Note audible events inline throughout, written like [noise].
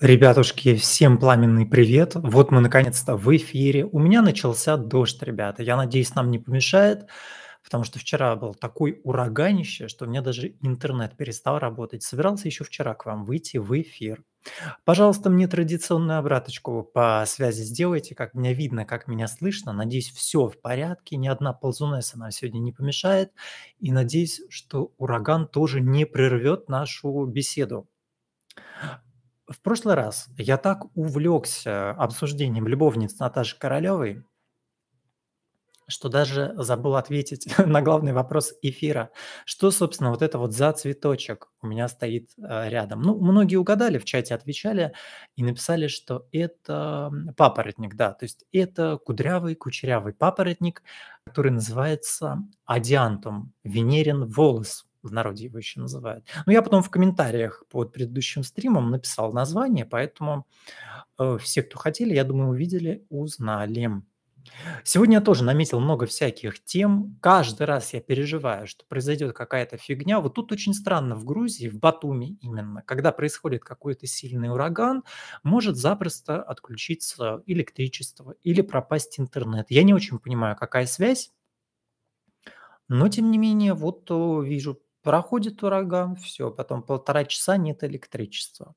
Ребятушки, всем пламенный привет. Вот мы наконец-то в эфире. У меня начался дождь, ребята. Я надеюсь, нам не помешает, потому что вчера был такой ураганище, что у меня даже интернет перестал работать. Собирался еще вчера к вам выйти в эфир. Пожалуйста, мне традиционную обраточку по связи сделайте, как меня видно, как меня слышно. Надеюсь, все в порядке, ни одна ползунесса нам сегодня не помешает. И надеюсь, что ураган тоже не прервет нашу беседу в прошлый раз я так увлекся обсуждением любовниц Наташи Королевой, что даже забыл ответить [laughs] на главный вопрос эфира. Что, собственно, вот это вот за цветочек у меня стоит э, рядом? Ну, многие угадали, в чате отвечали и написали, что это папоротник, да. То есть это кудрявый, кучерявый папоротник, который называется адиантум, венерин волос в народе его еще называют. Но я потом в комментариях под предыдущим стримом написал название, поэтому э, все, кто хотели, я думаю, увидели, узнали. Сегодня я тоже наметил много всяких тем. Каждый раз я переживаю, что произойдет какая-то фигня. Вот тут очень странно в Грузии, в Батуми именно, когда происходит какой-то сильный ураган, может запросто отключиться электричество или пропасть интернет. Я не очень понимаю, какая связь, но тем не менее, вот э, вижу проходит ураган, все, потом полтора часа нет электричества.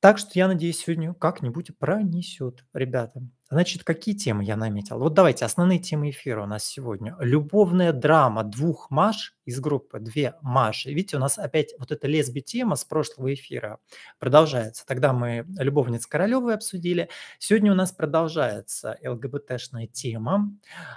Так что я надеюсь, сегодня как-нибудь пронесет, ребята. Значит, какие темы я наметил? Вот давайте основные темы эфира у нас сегодня. Любовная драма двух Маш из группы «Две Маши». Видите, у нас опять вот эта лесби-тема с прошлого эфира продолжается. Тогда мы любовниц Королевой обсудили. Сегодня у нас продолжается ЛГБТшная тема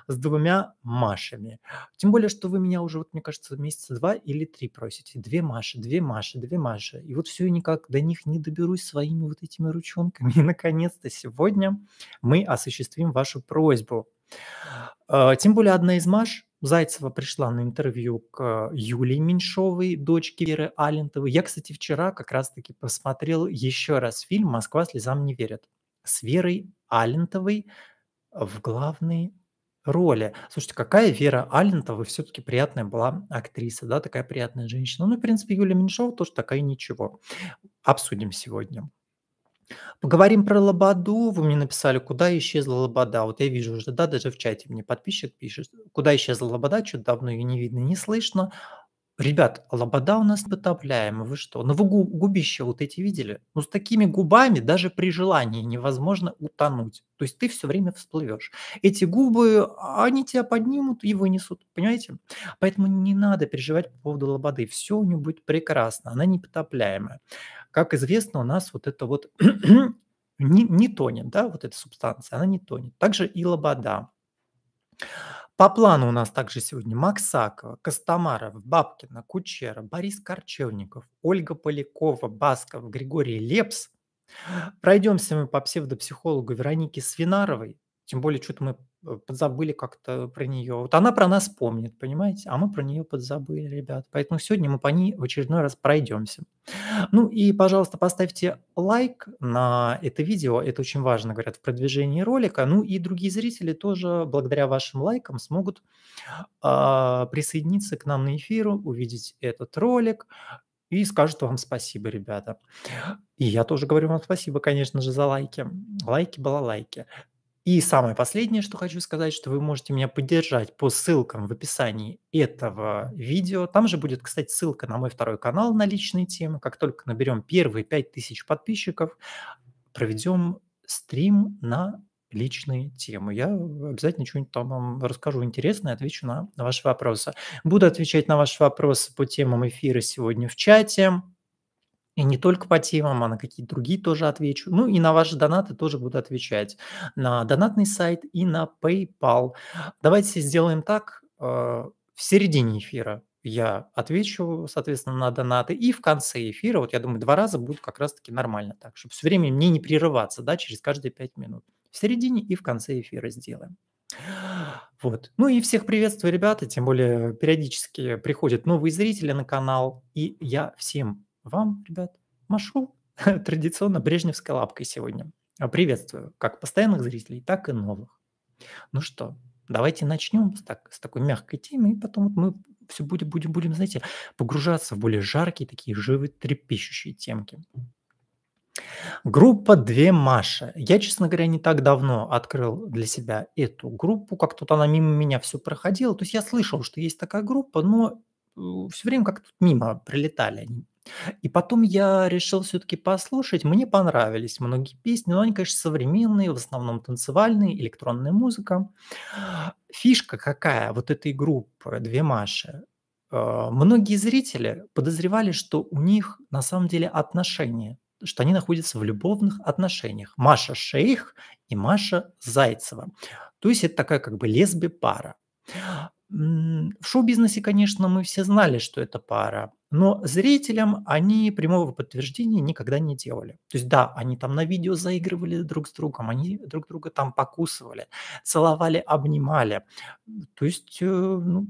с двумя Машами. Тем более, что вы меня уже, вот, мне кажется, месяца два или три просите. Две Маши, две Маши, две Маши. И вот все никак до них не доберусь своими вот этими ручонками. И, наконец-то, сегодня мы осуществим вашу просьбу. Э, тем более одна из Маш, Зайцева пришла на интервью к э, Юлии Меньшовой, дочке Веры Алентовой. Я, кстати, вчера как раз-таки посмотрел еще раз фильм «Москва слезам не верит» с Верой Алентовой в главной роли. Слушайте, какая Вера Алентова все-таки приятная была актриса, да, такая приятная женщина. Ну и, в принципе, Юлия Меньшова тоже такая ничего. Обсудим сегодня. Поговорим про Лободу. Вы мне написали, куда исчезла Лобода. Вот я вижу уже, да, даже в чате мне подписчик пишет, куда исчезла Лобода, что-то давно ее не видно, не слышно. Ребят, лобода у нас потопляемая, вы что? на вы вот эти видели? Ну с такими губами даже при желании невозможно утонуть. То есть ты все время всплывешь. Эти губы, они тебя поднимут и вынесут, понимаете? Поэтому не надо переживать по поводу лободы. Все у нее будет прекрасно, она непотопляемая. Как известно, у нас вот это вот [clears throat] не, не тонет, да, вот эта субстанция, она не тонет. Также и лобода. По плану у нас также сегодня Максакова, Костомаров, Бабкина, Кучера, Борис Корчевников, Ольга Полякова, Басков, Григорий Лепс. Пройдемся мы по псевдопсихологу Веронике Свинаровой, тем более что-то мы Э, подзабыли как-то про нее. Вот она про нас помнит, понимаете? А мы про нее подзабыли, ребят. Поэтому сегодня мы по ней в очередной раз пройдемся. Ну и, пожалуйста, поставьте лайк на это видео. Это очень важно, говорят, в продвижении ролика. Ну и другие зрители тоже благодаря вашим лайкам смогут э, присоединиться к нам на эфиру, увидеть этот ролик и скажут вам спасибо, ребята. И я тоже говорю вам спасибо, конечно же, за лайки. Лайки, балалайки. И самое последнее, что хочу сказать, что вы можете меня поддержать по ссылкам в описании этого видео. Там же будет, кстати, ссылка на мой второй канал на личные темы. Как только наберем первые 5000 подписчиков, проведем стрим на личные темы. Я обязательно что-нибудь там вам расскажу интересное, отвечу на, на ваши вопросы. Буду отвечать на ваши вопросы по темам эфира сегодня в чате. И не только по темам, а на какие-то другие тоже отвечу. Ну и на ваши донаты тоже буду отвечать. На донатный сайт и на PayPal. Давайте сделаем так. Э, в середине эфира я отвечу, соответственно, на донаты. И в конце эфира, вот я думаю, два раза будет как раз-таки нормально так, чтобы все время мне не прерываться, да, через каждые пять минут. В середине и в конце эфира сделаем. Вот. Ну и всех приветствую, ребята, тем более периодически приходят новые зрители на канал, и я всем вам, ребят, машу [laughs] традиционно брежневской лапкой сегодня. А приветствую как постоянных зрителей, так и новых. Ну что, давайте начнем с, так, с такой мягкой темы, и потом вот мы все будем, будем, будем, знаете, погружаться в более жаркие, такие живые, трепещущие темки. Группа «Две Маши». Я, честно говоря, не так давно открыл для себя эту группу. как тут она мимо меня все проходила. То есть я слышал, что есть такая группа, но э, все время как-то мимо прилетали и потом я решил все-таки послушать. Мне понравились многие песни, но они, конечно, современные, в основном танцевальные, электронная музыка. Фишка какая вот этой группы «Две Маши»? Э, многие зрители подозревали, что у них на самом деле отношения, что они находятся в любовных отношениях. Маша Шейх и Маша Зайцева. То есть это такая как бы лесби-пара. В шоу-бизнесе, конечно, мы все знали, что это пара но зрителям они прямого подтверждения никогда не делали. То есть да, они там на видео заигрывали друг с другом, они друг друга там покусывали, целовали, обнимали. То есть, э, ну,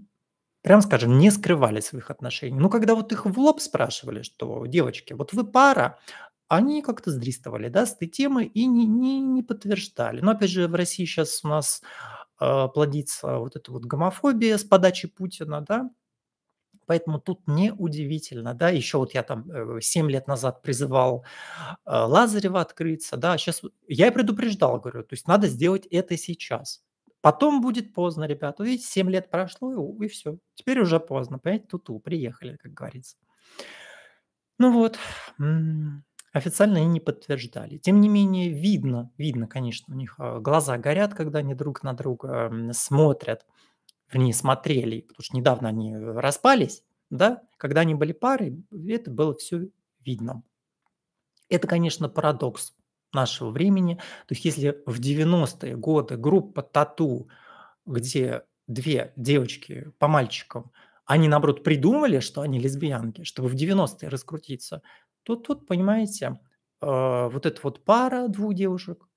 прям скажем, не скрывали своих отношений. Но когда вот их в лоб спрашивали, что девочки, вот вы пара, они как-то сдристовали, да, с этой темы и не, не, не подтверждали. Но опять же, в России сейчас у нас э, плодится вот эта вот гомофобия с подачи Путина, да, Поэтому тут неудивительно, да, еще вот я там 7 э, лет назад призывал а, Лазарева открыться, да, сейчас а я и предупреждал, говорю, то есть надо сделать это сейчас. Потом будет поздно, ребята. Видите, 7 лет прошло, и, и все. Теперь уже поздно. Понимаете, туту, приехали, как говорится. Ну вот, официально они не подтверждали. Тем не менее, видно, видно, конечно, у них а, глаза горят, когда они друг на друга смотрят вернее, смотрели, потому что недавно они э, распались, да, когда они были парой, это было все видно. Это, конечно, парадокс нашего времени. То есть если в 90-е годы группа «Тату», где две девочки по мальчикам, они, наоборот, придумали, что они лесбиянки, чтобы в 90-е раскрутиться, то тут, понимаете, э, вот эта вот пара двух девушек,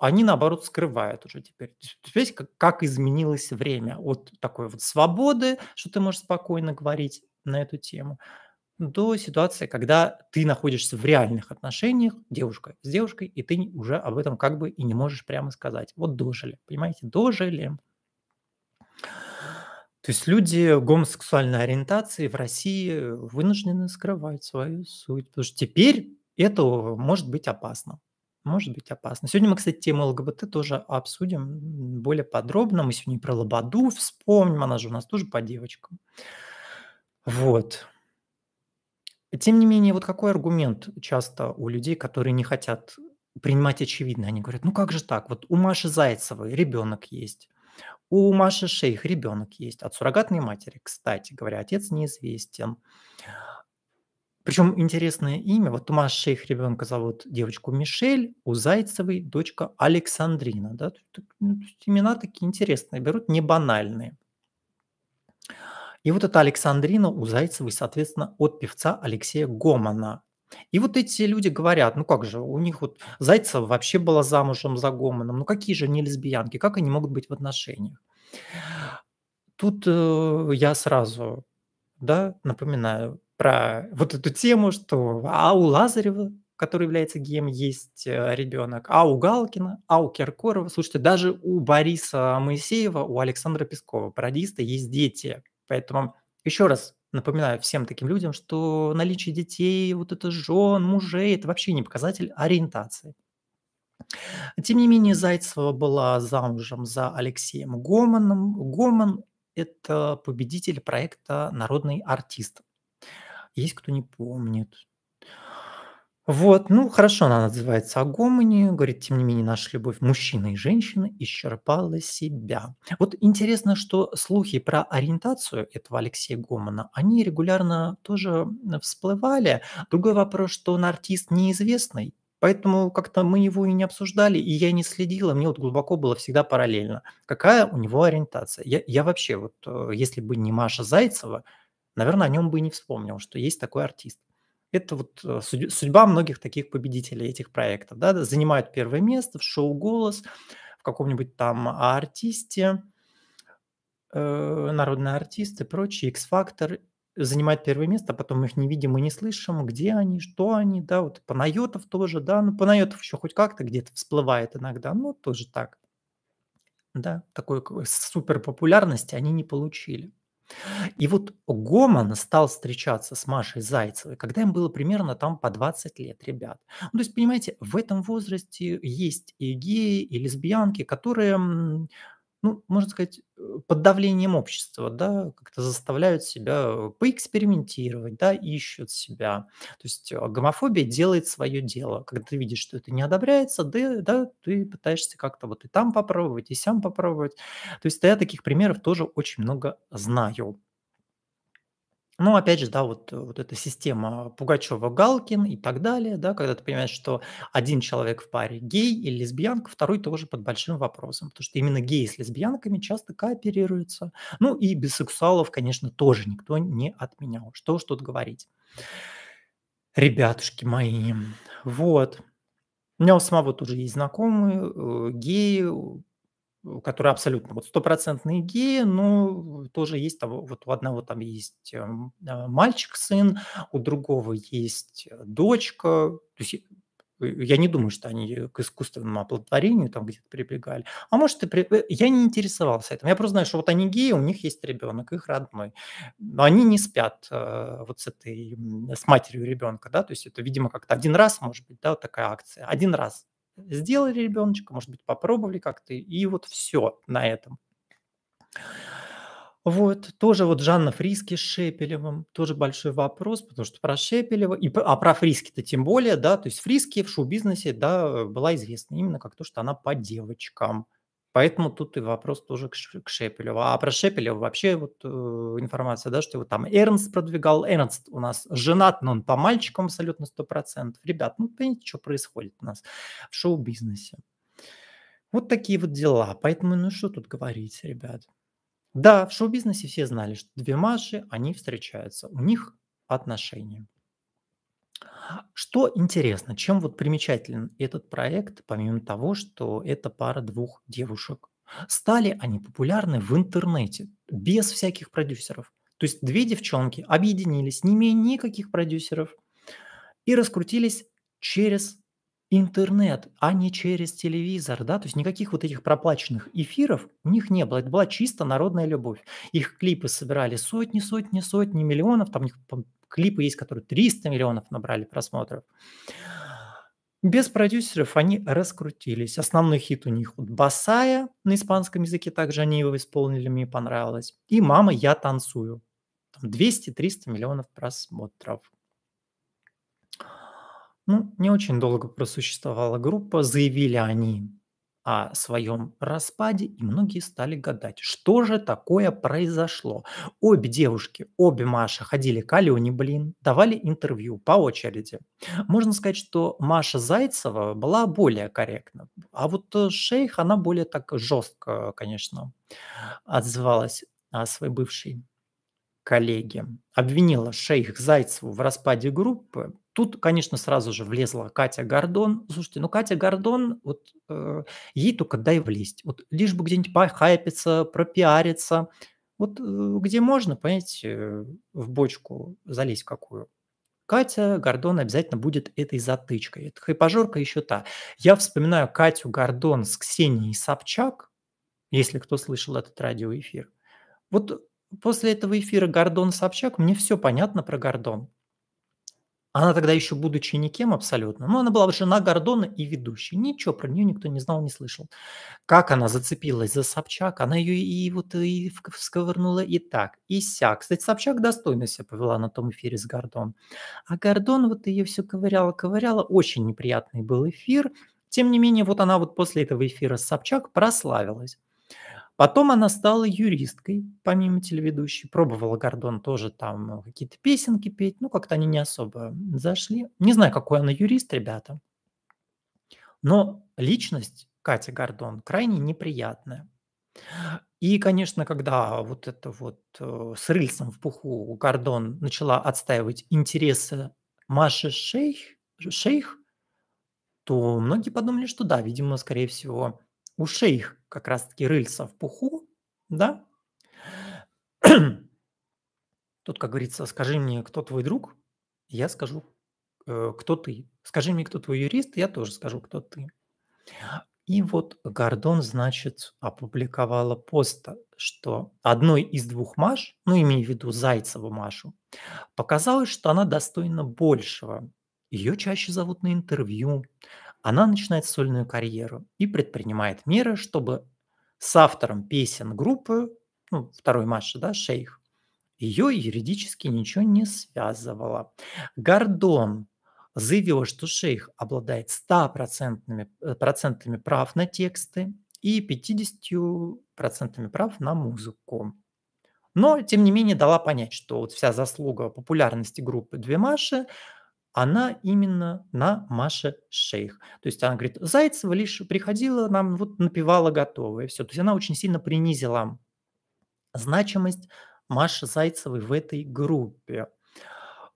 они, наоборот, скрывают уже теперь. Теперь как, как изменилось время от такой вот свободы, что ты можешь спокойно говорить на эту тему, до ситуации, когда ты находишься в реальных отношениях девушка с девушкой, и ты уже об этом как бы и не можешь прямо сказать. Вот дожили, понимаете, дожили. То есть люди гомосексуальной ориентации в России вынуждены скрывать свою суть, потому что теперь это может быть опасно может быть опасно. Сегодня мы, кстати, тему ЛГБТ тоже обсудим более подробно. Мы сегодня про Лободу вспомним, она же у нас тоже по девочкам. Вот. Тем не менее, вот какой аргумент часто у людей, которые не хотят принимать очевидно, они говорят, ну как же так, вот у Маши Зайцевой ребенок есть, у Маши Шейх ребенок есть от суррогатной матери, кстати говоря, отец неизвестен. Причем интересное имя. Вот Тумаш Шейх ребенка зовут девочку Мишель, у Зайцевой дочка Александрина. Да? Ну, имена такие интересные, берут не банальные. И вот эта Александрина у Зайцевой, соответственно, от певца Алексея Гомана. И вот эти люди говорят, ну как же, у них вот Зайцева вообще была замужем за Гоманом, ну какие же они лесбиянки, как они могут быть в отношениях? Тут э, я сразу да, напоминаю, про вот эту тему, что а у Лазарева, который является геем, есть э, ребенок, а у Галкина, а у Киркорова. Слушайте, даже у Бориса Моисеева, у Александра Пескова, пародиста, есть дети. Поэтому еще раз напоминаю всем таким людям, что наличие детей, вот это жен, мужей, это вообще не показатель ориентации. Тем не менее, Зайцева была замужем за Алексеем Гоманом. Гоман – это победитель проекта «Народный артист». Есть кто не помнит. Вот, ну хорошо, она называется «Агомони», говорит, тем не менее, наша любовь мужчины и женщины исчерпала себя. Вот интересно, что слухи про ориентацию этого Алексея Гомана, они регулярно тоже всплывали. Другой вопрос, что он артист неизвестный, Поэтому как-то мы его и не обсуждали, и я не следила, мне вот глубоко было всегда параллельно, какая у него ориентация. Я, я вообще вот, э, если бы не Маша Зайцева, наверное, о нем бы и не вспомнил, что есть такой артист. Это вот э, судьба многих таких победителей этих проектов. Да? Занимают первое место в шоу «Голос», в каком-нибудь там артисте, э, народные артисты, прочие, x Factor занимают первое место, а потом их не видим и не слышим, где они, что они, да, вот Панайотов тоже, да, ну Панайотов еще хоть как-то где-то всплывает иногда, ну тоже так, да, такой супер популярности они не получили. И вот Гоман стал встречаться с Машей Зайцевой, когда им было примерно там по 20 лет, ребят. Ну, то есть, понимаете, в этом возрасте есть и геи, и лесбиянки, которые ну, можно сказать, э, под давлением общества, да, как-то заставляют себя поэкспериментировать, да, ищут себя. То есть э, гомофобия делает свое дело. Когда ты видишь, что это не одобряется, да, да ты пытаешься как-то вот и там попробовать, и сам попробовать. То есть я таких примеров тоже очень много знаю. Ну, опять же, да, вот, э, вот эта система Пугачева-Галкин и так далее, да, когда ты понимаешь, что один человек в паре гей или лесбиянка, второй тоже под большим вопросом, потому что именно геи с лесбиянками часто кооперируются. Ну и бисексуалов, конечно, тоже никто не отменял. Что уж тут говорить. Ребятушки мои, вот. У меня у самого тоже есть знакомые, э, геи, которые абсолютно вот стопроцентные геи, но ну, тоже есть того, вот у одного там есть эм, а, мальчик сын, у другого есть э, дочка, то есть э, я не думаю, что они э, к искусственному оплодотворению там где-то прибегали. А может, и при... я не интересовался этим. Я просто знаю, что вот они геи, у них есть ребенок, их родной. Но они не спят вот с этой, с матерью ребенка, да, то есть это, видимо, как-то один раз, может быть, да, вот такая акция. Один раз сделали ребеночка, может быть, попробовали как-то, и вот все на этом. Вот, тоже вот Жанна Фриски с Шепелевым, тоже большой вопрос, потому что про Шепелева, и, а про Фриски-то тем более, да, то есть Фриски в шоу-бизнесе, да, была известна именно как то, что она по девочкам – Поэтому тут и вопрос тоже к, к А про Шепелева вообще вот э, информация, да, что его там Эрнст продвигал. Эрнст у нас женат, но он по мальчикам абсолютно 100%. Ребят, ну понимаете, что происходит у нас в шоу-бизнесе. Вот такие вот дела. Поэтому, ну что тут говорить, ребят. Да, в шоу-бизнесе все знали, что две Маши, они встречаются. У них отношения. Что интересно, чем вот примечателен этот проект, помимо того, что это пара двух девушек? Стали они популярны в интернете, без всяких продюсеров. То есть две девчонки объединились, не имея никаких продюсеров, и раскрутились через интернет, а не через телевизор, да, то есть никаких вот этих проплаченных эфиров у них не было, это была чисто народная любовь. Их клипы собирали сотни, сотни, сотни миллионов, там у них клипы есть, которые 300 миллионов набрали просмотров. Без продюсеров они раскрутились. Основной хит у них вот «Басая» на испанском языке, также они его исполнили, мне понравилось. И «Мама, я танцую». 200-300 миллионов просмотров. Ну, не очень долго просуществовала группа, заявили они о своем распаде, и многие стали гадать, что же такое произошло. Обе девушки, обе Маша ходили к Алене, блин, давали интервью по очереди. Можно сказать, что Маша Зайцева была более корректна, а вот э, Шейх, она более так жестко, конечно, отзывалась о своей бывшей коллеге. Обвинила Шейх Зайцеву в распаде группы, Тут, конечно, сразу же влезла Катя Гордон. Слушайте, ну Катя Гордон, вот э, ей только дай влезть. Вот лишь бы где-нибудь похайпиться, пропиариться. Вот э, где можно, понимаете, в бочку залезть какую. Катя Гордон обязательно будет этой затычкой. Это хайпажорка еще та. Я вспоминаю Катю Гордон с Ксенией Собчак, если кто слышал этот радиоэфир. Вот после этого эфира Гордон-Собчак мне все понятно про Гордон. Она тогда еще, будучи никем абсолютно, но она была жена Гордона и ведущей. Ничего про нее никто не знал, не слышал. Как она зацепилась за Собчак, она ее и вот и всковырнула и так, и сяк. Кстати, Собчак достойно себя повела на том эфире с Гордон. А Гордон вот ее все ковыряла-ковыряла. Очень неприятный был эфир. Тем не менее, вот она вот после этого эфира с Собчак прославилась. Потом она стала юристкой, помимо телеведущей. Пробовала Гордон тоже там э, какие-то песенки петь. Ну, как-то они не особо зашли. Не знаю, какой она юрист, ребята. Но личность Кати Гордон крайне неприятная. И, конечно, когда вот это вот э, с рыльцем в пуху Гордон начала отстаивать интересы Маши Шейх, Шейх, то многие подумали, что да, видимо, скорее всего, Ушей их как раз-таки рыльца в пуху, да? Тут, как говорится, скажи мне, кто твой друг, я скажу, э, кто ты. Скажи мне, кто твой юрист, я тоже скажу, кто ты. И вот Гордон, значит, опубликовала пост, что одной из двух Маш, ну, имею в виду Зайцеву Машу, показалось, что она достойна большего. Ее чаще зовут на интервью, она начинает сольную карьеру и предпринимает меры, чтобы с автором песен группы, ну, второй Маши, да, Шейх, ее юридически ничего не связывало. Гордон заявила, что Шейх обладает 100% э, процентами прав на тексты и 50% прав на музыку. Но, тем не менее, дала понять, что вот вся заслуга популярности группы «Две Маши» она именно на Маше Шейх. То есть она говорит, Зайцева лишь приходила нам, вот напивала готовое, все. То есть она очень сильно принизила значимость Маши Зайцевой в этой группе.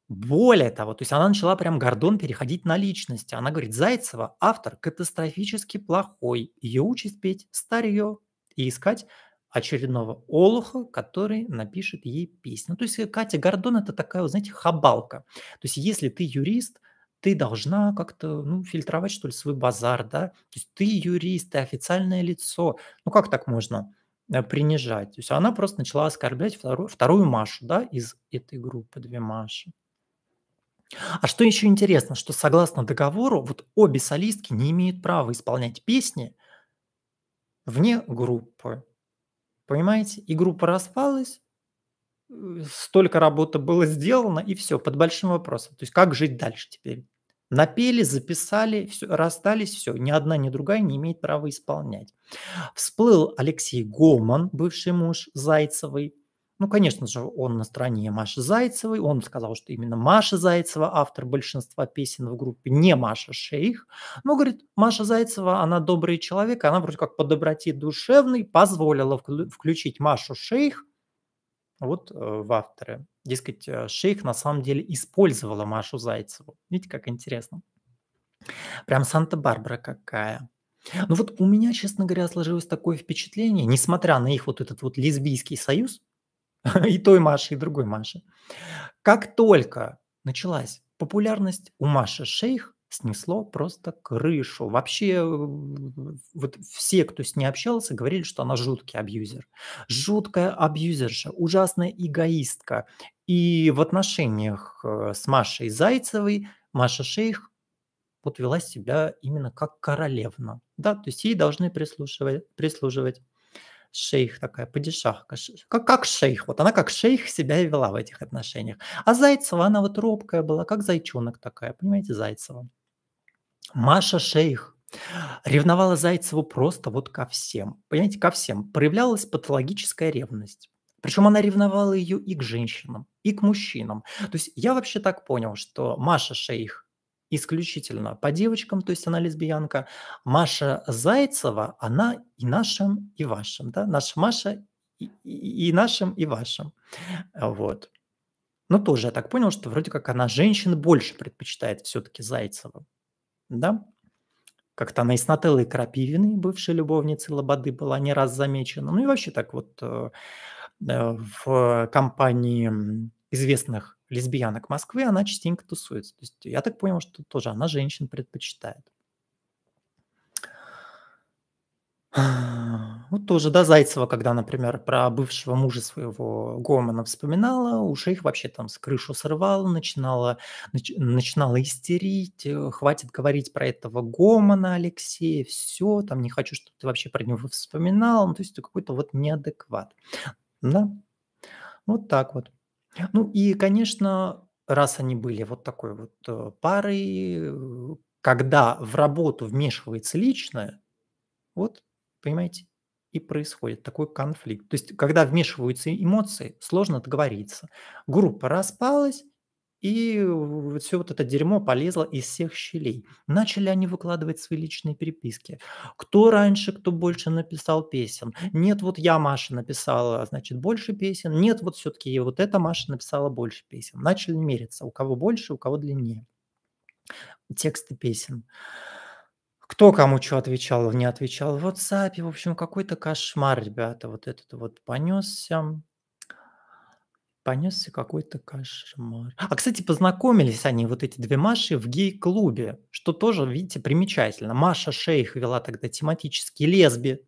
Более того, то есть она начала прям гордон переходить на личности. Она говорит, Зайцева – автор катастрофически плохой, ее участь петь старье и искать очередного олуха, который напишет ей песню. То есть э, Катя Гордон – это такая, знаете, хабалка. То есть если ты юрист, ты должна как-то ну, фильтровать, что ли, свой базар, да? То есть ты юрист, ты официальное лицо. Ну как так можно э, принижать? То есть она просто начала оскорблять вторую, вторую Машу, да, из этой группы, две Маши. А что еще интересно, что согласно договору, вот обе солистки не имеют права исполнять песни вне группы. Понимаете? И группа распалась, э, столько работы было сделано, и все, под большим вопросом. То есть как жить дальше теперь? Напели, записали, все, расстались, все. Ни одна, ни другая не имеет права исполнять. Всплыл Алексей Гоман, бывший муж Зайцевой, ну, конечно же, он на стороне Маши Зайцевой. Он сказал, что именно Маша Зайцева автор большинства песен в группе, не Маша Шейх. Но, говорит, Маша Зайцева, она добрый человек, она вроде как по доброте душевной позволила включить Машу Шейх вот э, в авторы. Дескать, э, Шейх на самом деле использовала Машу Зайцеву. Видите, как интересно. Прям Санта-Барбара какая. Ну вот у меня, честно говоря, сложилось такое впечатление, несмотря на их вот этот вот лесбийский союз, [laughs] и той Маши, и другой Маши. Как только началась популярность, у Маши Шейх снесло просто крышу. Вообще, вот все, кто с ней общался, говорили, что она жуткий абьюзер. Жуткая абьюзерша, ужасная эгоистка. И в отношениях э, с Машей Зайцевой Маша Шейх вот вела себя именно как королевна. Да, то есть ей должны прислушивать, прислуживать шейх такая, падишахка, как, как шейх, вот она как шейх себя и вела в этих отношениях. А Зайцева, она вот робкая была, как зайчонок такая, понимаете, Зайцева. Маша шейх, ревновала Зайцеву просто вот ко всем, понимаете, ко всем. Проявлялась патологическая ревность. Причем она ревновала ее и к женщинам, и к мужчинам. То есть я вообще так понял, что Маша Шейх исключительно по девочкам, то есть она лесбиянка. Маша Зайцева, она и нашим, и вашим, да, наша Маша и, и нашим, и вашим, вот. Но ну, тоже я так понял, что вроде как она женщин больше предпочитает все-таки Зайцева, да. Как-то она и с Нателлой Крапивиной, бывшей любовницей Лободы, была не раз замечена. Ну и вообще так вот э, э, в компании известных лесбиянок Москвы, она частенько тусуется. То есть я так понял, что тоже она женщин предпочитает. [sighs] Вот тоже, да, Зайцева, когда, например, про бывшего мужа своего Гомана вспоминала, уже их вообще там с крышу срывала, начинала, нач, начинала истерить, э, хватит говорить про этого Гомана, Алексея, все, там не хочу, чтобы ты вообще про него вспоминал, ну, то есть это какой-то вот неадекват, да, вот так вот. Ну и, конечно, раз они были вот такой вот э, парой, э, когда в работу вмешивается личное, вот, понимаете, и происходит такой конфликт. То есть, когда вмешиваются эмоции, сложно договориться. Группа распалась, и все вот это дерьмо полезло из всех щелей. Начали они выкладывать свои личные переписки. Кто раньше, кто больше написал песен. Нет, вот я, Маша, написала, значит, больше песен. Нет, вот все-таки вот эта Маша написала больше песен. Начали мериться, у кого больше, у кого длиннее. Тексты песен. Кто кому что отвечал, не отвечал в WhatsApp. В общем, какой-то кошмар, ребята, вот этот вот понесся. Понесся какой-то кошмар. А, кстати, познакомились они, вот эти две Маши, в гей-клубе, что тоже, видите, примечательно. Маша Шейх вела тогда тематические лесби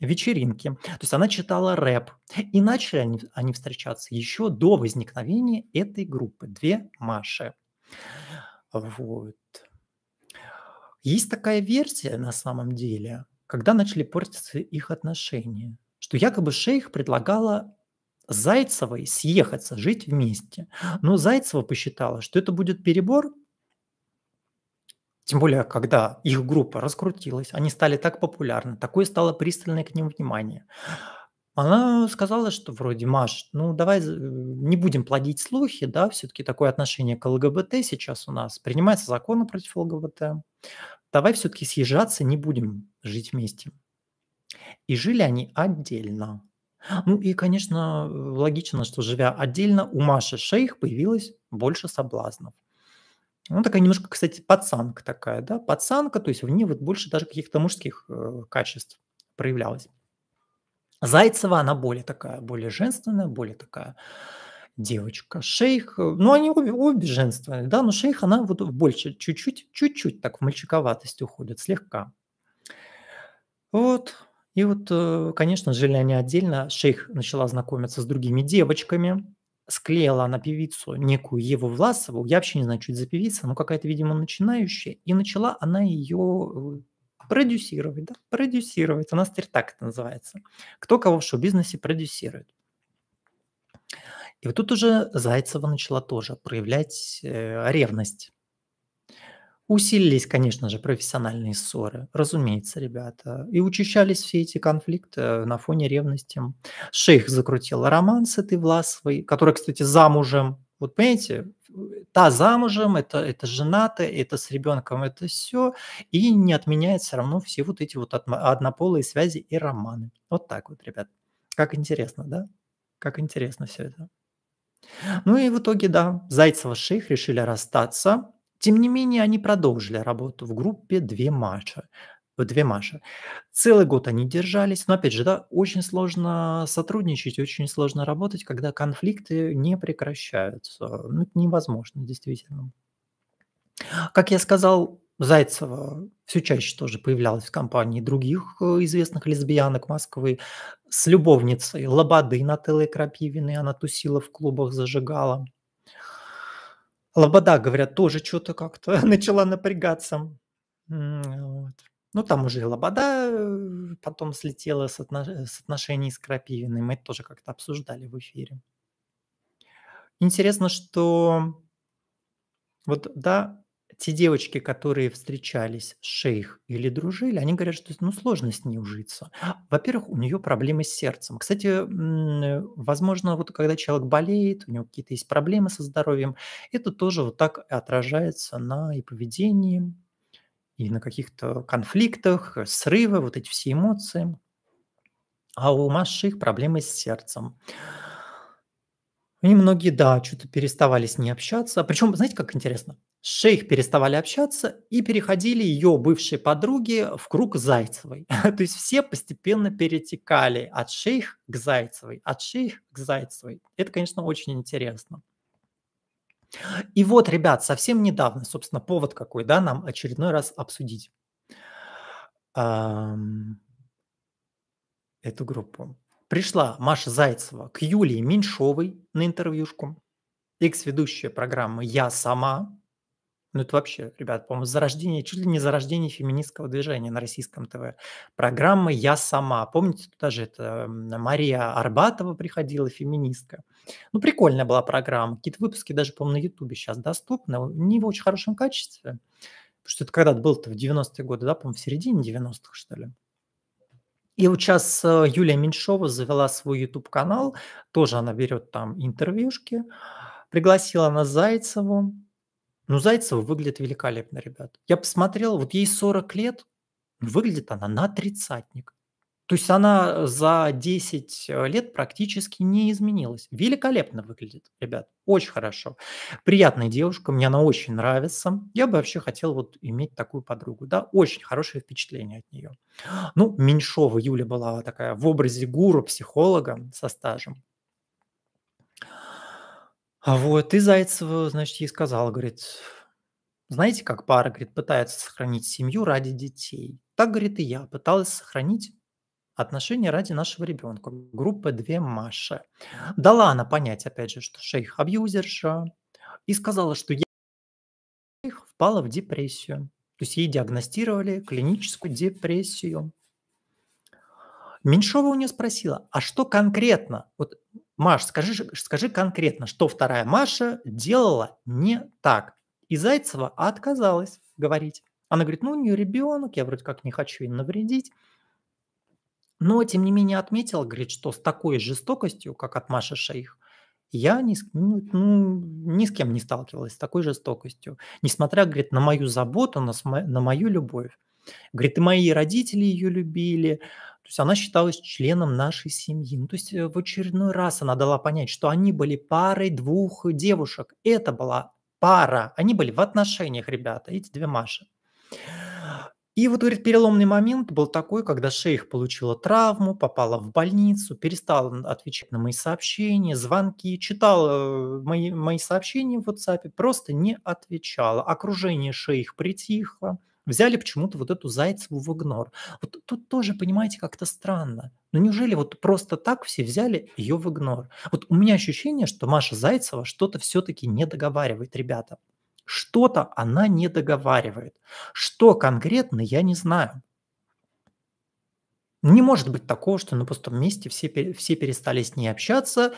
вечеринки. То есть она читала рэп. И начали они, они встречаться еще до возникновения этой группы. Две Маши. Вот. Есть такая версия на самом деле, когда начали портиться их отношения, что якобы шейх предлагала Зайцевой съехаться, жить вместе. Но Зайцева посчитала, что это будет перебор, тем более, когда их группа раскрутилась, они стали так популярны, такое стало пристальное к ним внимание. Она сказала, что вроде, Маш, ну давай э, не будем плодить слухи, да, все-таки такое отношение к ЛГБТ сейчас у нас, принимается законы против ЛГБТ, давай все-таки съезжаться, не будем жить вместе. И жили они отдельно. Ну и, конечно, логично, что живя отдельно, у Маши Шейх появилось больше соблазнов. Ну такая немножко, кстати, пацанка такая, да, пацанка, то есть в ней вот больше даже каких-то мужских э, качеств проявлялось. Зайцева, она более такая, более женственная, более такая девочка. Шейх, э, ну они обе, обе женственные, да, но шейх, она вот больше, чуть-чуть, чуть-чуть так в мальчиковатость уходит, слегка. Вот, и вот, э, конечно, жили они отдельно. Шейх начала знакомиться с другими девочками. Склеила на певицу некую Еву Власову. Я вообще не знаю, что это за певица, но какая-то, видимо, начинающая. И начала она ее э, продюсировать, да, продюсировать. У нас теперь так это называется. Кто кого в шоу-бизнесе продюсирует. И вот тут уже Зайцева начала тоже проявлять э, ревность Усилились, конечно же, профессиональные ссоры, разумеется, ребята. И учащались все эти конфликты э, на фоне ревности. Шейх закрутил роман с этой Власовой, которая, кстати, замужем. Вот понимаете, та замужем, это, это жената, это с ребенком, это все. И не отменяет все равно все вот эти вот однополые связи и романы. Вот так вот, ребят. Как интересно, да? Как интересно все это. Ну и в итоге, да, Зайцева шейх решили расстаться тем не менее, они продолжили работу в группе «Две матча, Две Маши. Целый год они держались, но опять же, да, очень сложно сотрудничать, очень сложно работать, когда конфликты не прекращаются. Ну, это невозможно, действительно. Как я сказал, Зайцева все чаще тоже появлялась в компании других э, известных лесбиянок Москвы с любовницей Лободы Нателлой Крапивиной. Она тусила в клубах, зажигала. Лобода, говорят, тоже что-то как-то [laughs] начала напрягаться. Вот. Ну, там уже и Лобода э, потом слетела с, отно... с отношений с Крапивиной. Мы это тоже как-то обсуждали в эфире. Интересно, что вот, да, те девочки, которые встречались с шейх или дружили, они говорят, что ну, сложно с ней ужиться. Во-первых, у нее проблемы с сердцем. Кстати, возможно, вот когда человек болеет, у него какие-то есть проблемы со здоровьем, это тоже вот так отражается на и поведении, и на каких-то конфликтах, э, срывы, вот эти все эмоции. А у Маших проблемы с сердцем. И многие, да, что-то переставали с ней общаться. Причем, знаете, как интересно? шейх переставали общаться и переходили ее бывшие подруги в круг Зайцевой. [laughs] То есть все постепенно перетекали от шейх к Зайцевой, от шейх к Зайцевой. Это, конечно, очень интересно. И вот, ребят, совсем недавно, собственно, повод какой, да, нам очередной раз обсудить эту группу. Пришла Маша Зайцева к Юлии Меньшовой на интервьюшку, экс-ведущая программы «Я сама», ну, это вообще, ребят, по-моему, зарождение, чуть ли не зарождение феминистского движения на российском ТВ. Программа «Я сама». Помните, туда же это Мария Арбатова приходила, феминистка. Ну, прикольная была программа. Какие-то выпуски даже, по-моему, на Ютубе сейчас доступны. Не в очень хорошем качестве. Потому что это когда-то было-то в 90-е годы, да, по-моему, в середине 90-х, что ли. И вот сейчас э, Юлия Меньшова завела свой YouTube-канал. Тоже она берет там интервьюшки. Пригласила на Зайцеву но ну, Зайцева выглядит великолепно, ребят. Я посмотрел, вот ей 40 лет, выглядит она на тридцатник. То есть она э, за 10 э, лет практически не изменилась. Великолепно выглядит, ребят, очень хорошо. Приятная девушка, мне она очень нравится. Я бы вообще хотел вот иметь такую подругу, да, очень хорошее впечатление от нее. Ну, Меньшова Юля была такая в образе гуру, психолога со стажем. А вот, и Зайцева, значит, ей сказала, говорит, знаете, как пара, говорит, пытается сохранить семью ради детей. Так, говорит, и я пыталась сохранить отношения ради нашего ребенка. Группа две, Маша. Дала она понять, опять же, что шейх абьюзерша, и сказала, что я впала в депрессию. То есть ей диагностировали клиническую депрессию. Меньшова у нее спросила, а что конкретно? Вот, Маш, скажи, скажи конкретно, что вторая Маша делала не так. И Зайцева отказалась говорить. Она говорит, ну, у нее ребенок, я вроде как не хочу ей навредить. Но, тем не менее, отметила, говорит, что с такой жестокостью, как от Маши Шейх, я ни с, ну, ну ни с кем не сталкивалась с такой жестокостью. Несмотря, говорит, на мою заботу, на, на мою любовь. Говорит, и мои родители ее любили, то есть она считалась членом нашей семьи. Ну, то есть э, в очередной раз она дала понять, что они были парой двух девушек. Это была пара. Они были в отношениях, ребята, эти две Маши. И вот, говорит, переломный момент был такой, когда шейх получила травму, попала в больницу, перестала отвечать на мои сообщения, звонки, читала э, мои, мои сообщения в WhatsApp, просто не отвечала. Окружение шейх притихло. Взяли почему-то вот эту Зайцеву в игнор. Вот тут тоже, понимаете, как-то странно. Но неужели вот просто так все взяли ее в игнор? Вот у меня ощущение, что Маша Зайцева что-то все-таки не договаривает, ребята. Что-то она не договаривает. Что конкретно, я не знаю. Не может быть такого, что на пустом месте все, все перестали с ней общаться,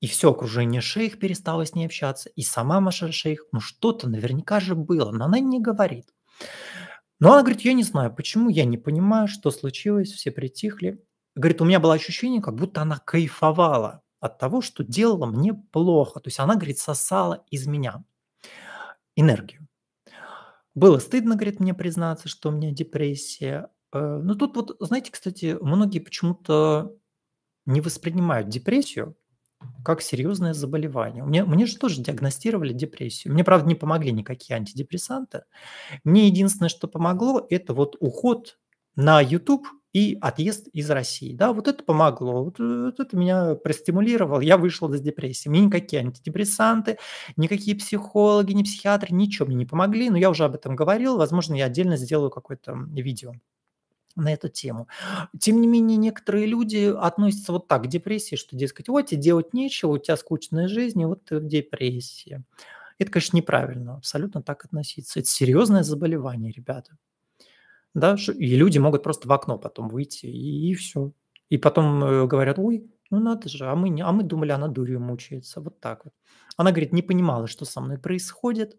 и все окружение шейх перестало с ней общаться, и сама Маша Шейх, ну что-то наверняка же было, но она не говорит. Но она говорит, я не знаю, почему, я не понимаю, что случилось, все притихли. Говорит, у меня было ощущение, как будто она кайфовала от того, что делала мне плохо. То есть она, говорит, сосала из меня энергию. Было стыдно, говорит, мне признаться, что у меня депрессия. Ну тут вот, знаете, кстати, многие почему-то не воспринимают депрессию как серьезное заболевание. Мне, мне же тоже диагностировали депрессию. Мне, правда, не помогли никакие антидепрессанты. Мне единственное, что помогло, это вот уход на YouTube и отъезд из России. Да, вот это помогло, вот, э, вот это меня простимулировало, я вышел из депрессии. Мне никакие антидепрессанты, никакие психологи, ни психиатры, ничего мне не помогли, но я уже об этом говорил, возможно, я отдельно сделаю какое-то видео на эту тему. Тем не менее, некоторые люди относятся вот так к депрессии, что, дескать, вот тебе делать нечего, у тебя скучная жизнь, и вот ты в депрессии. Это, конечно, неправильно абсолютно так относиться. Это серьезное заболевание, ребята. Да, и люди могут просто в окно потом выйти, и, и все. И потом э, говорят, ой, ну надо же, а мы, не, а мы думали, она дурью мучается. Вот так вот. Она говорит, не понимала, что со мной происходит.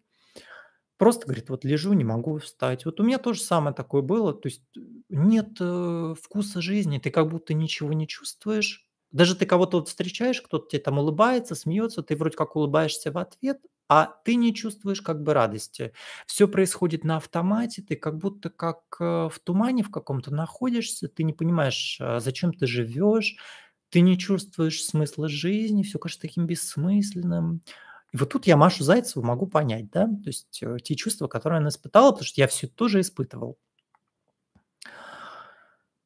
Просто, говорит, вот лежу, не могу встать. Вот у меня тоже самое такое было. То есть э, нет э, вкуса жизни, ты как будто ничего не чувствуешь. Даже ты кого-то вот встречаешь, кто-то тебе там улыбается, смеется, ты вроде как улыбаешься в ответ, а ты не чувствуешь как бы радости. Все происходит на автомате, ты как будто как э, в тумане в каком-то находишься, ты не понимаешь, а, зачем ты живешь, ты не чувствуешь смысла жизни, все кажется таким бессмысленным. И вот тут я Машу Зайцеву могу понять, да, то есть э, те чувства, которые она испытала, потому что я все тоже испытывал.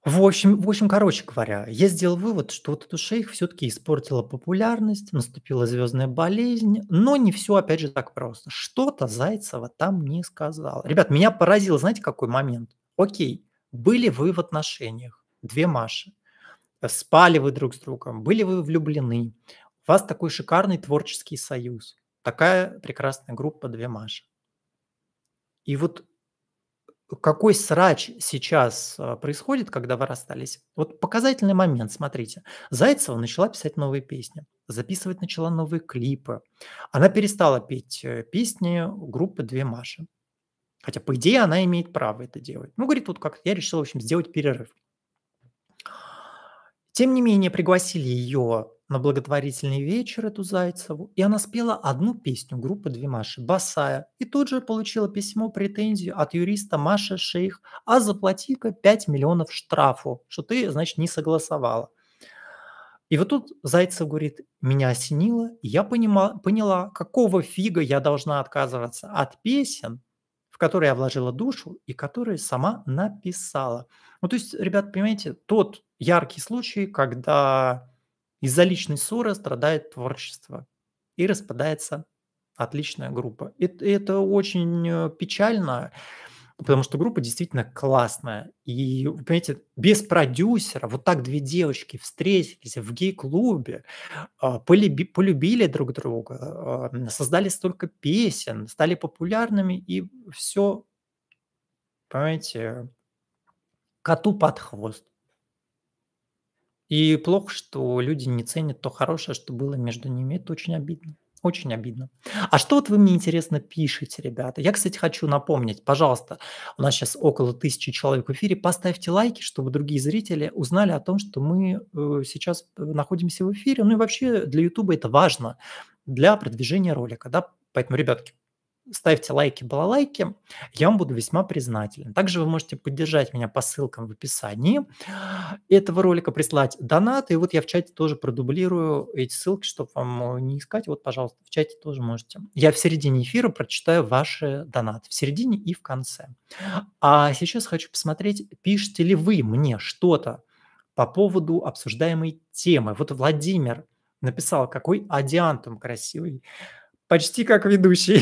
В общем, в общем, короче говоря, я сделал вывод, что вот эту шейх все-таки испортила популярность, наступила звездная болезнь, но не все, опять же, так просто. Что-то Зайцева там не сказал. Ребят, меня поразил, знаете, какой момент? Окей, были вы в отношениях, две Маши, э, спали вы друг с другом, были вы влюблены, у вас такой шикарный творческий союз, такая прекрасная группа «Две Маши». И вот какой срач сейчас а, происходит, когда вы расстались. Вот показательный момент, смотрите. Зайцева начала писать новые песни, записывать начала новые клипы. Она перестала петь э, песни группы «Две Маши». Хотя, по идее, она имеет право это делать. Ну, говорит, тут вот как я решил в общем, сделать перерыв. Тем не менее, пригласили ее на благотворительный вечер эту Зайцеву, и она спела одну песню группы «Две Маши» «Босая», и тут же получила письмо претензию от юриста Маши Шейх, а заплати-ка 5 миллионов штрафу, что ты, значит, не согласовала. И вот тут Зайцев говорит, меня осенило, и я понимала, поняла, какого фига я должна отказываться от песен, в которые я вложила душу и которые сама написала. Ну, то есть, ребят, понимаете, тот яркий случай, когда из-за личной ссоры страдает творчество и распадается отличная группа. И это очень э, печально, потому что группа действительно классная. И, вы понимаете, без продюсера вот так две девочки встретились в гей-клубе, а, полюби, полюбили друг друга, а, создали столько песен, стали популярными, и все, понимаете, коту под хвост. И плохо, что люди не ценят то хорошее, что было между ними. Это очень обидно. Очень обидно. А что вот вы мне интересно пишете, ребята? Я, кстати, хочу напомнить, пожалуйста, у нас сейчас около тысячи человек в эфире, поставьте лайки, чтобы другие зрители узнали о том, что мы э, сейчас э, находимся в эфире. Ну и вообще для YouTube это важно для продвижения ролика, да? Поэтому, ребятки, ставьте лайки, балалайки, я вам буду весьма признателен. Также вы можете поддержать меня по ссылкам в описании этого ролика, прислать донаты. И вот я в чате тоже продублирую эти ссылки, чтобы вам э, не искать. Вот, пожалуйста, в чате тоже можете. Я в середине эфира прочитаю ваши донаты, в середине и в конце. А сейчас хочу посмотреть, пишете ли вы мне что-то по поводу обсуждаемой темы. Вот Владимир написал, какой адиантум красивый почти как ведущий.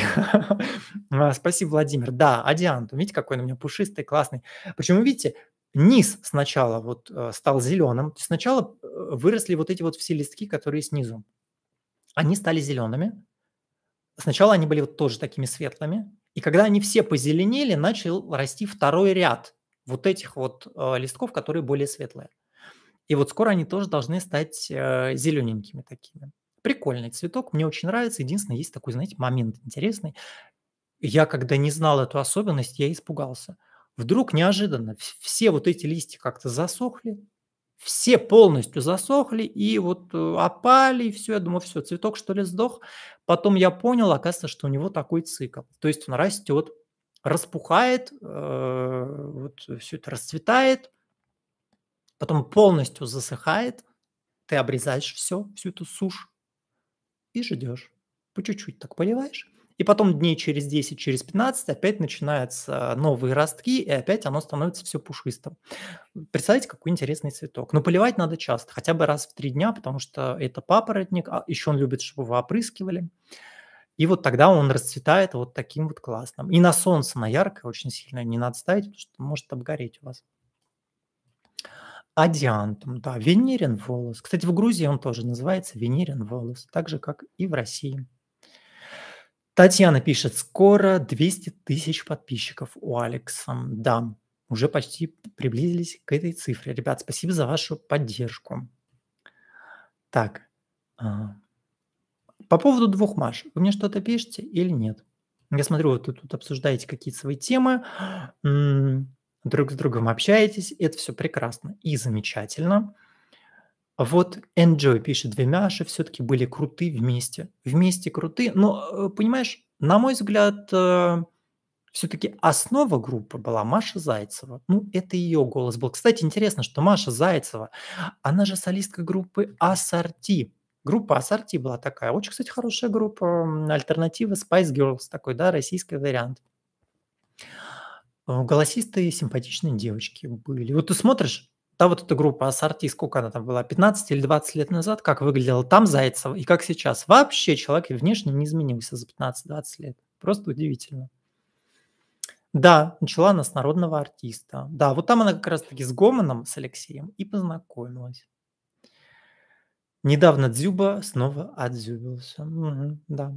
[laughs] А, спасибо, Владимир. Да, Адиант, видите, какой он у меня пушистый, классный. Почему, видите, низ сначала вот э, стал зеленым, сначала э, выросли вот эти вот все листки, которые снизу. Они стали зелеными. Сначала они были вот тоже такими светлыми. И когда они все позеленели, начал расти второй ряд вот этих вот э, листков, которые более светлые. И вот скоро они тоже должны стать зелененькими такими. Прикольный цветок, мне очень нравится. Единственное, есть такой, знаете, момент интересный. Я, когда не знал эту особенность, я испугался. Вдруг неожиданно все вот эти листья как-то засохли, все полностью засохли и вот э, опали, и все. Я думал, все, цветок что ли сдох. Потом я понял, оказывается, что у него такой цикл. То есть он растет, распухает, э, вот все это расцветает, потом полностью засыхает, ты обрезаешь все, всю эту сушь, и ждешь. По чуть-чуть так поливаешь. И потом дней через 10, через 15 опять начинаются новые ростки, и опять оно становится все пушистым. Представьте, какой интересный цветок. Но поливать надо часто, хотя бы раз в три дня, потому что это папоротник, а еще он любит, чтобы его опрыскивали. И вот тогда он расцветает вот таким вот классным. И на солнце, на яркое очень сильно не надо ставить, потому что может обгореть у вас. Адиантум, да, венерин волос. Кстати, в Грузии он тоже называется венерин волос, так же, как и в России. Татьяна пишет, скоро 200 тысяч подписчиков у Алекса. Да, уже почти приблизились к этой цифре. Ребят, спасибо за вашу поддержку. Так, а, по поводу двух Маш. Вы мне что-то пишете или нет? Я смотрю, вот вы тут обсуждаете какие-то свои темы друг с другом общаетесь, это все прекрасно и замечательно. Вот Enjoy пишет, две двемяши все-таки были круты вместе. Вместе круты, но, э, понимаешь, на мой взгляд, э, все-таки основа группы была Маша Зайцева. Ну, это ее голос был. Кстати, интересно, что Маша Зайцева, она же солистка группы Ассорти. Группа Ассорти была такая. Очень, кстати, хорошая группа, альтернатива Spice Girls, такой, да, российский вариант. Э, голосистые, симпатичные девочки были. Вот ты смотришь, да, вот эта группа Ассорти, сколько она там была, 15 или 20 лет назад, как выглядела там Зайцева и как сейчас. Вообще человек внешне не изменился за 15-20 лет. Просто удивительно. Да, начала она с народного артиста. Да, вот там она как раз-таки с Гоманом, с Алексеем и познакомилась. Недавно Дзюба снова отзюбился. Угу, да.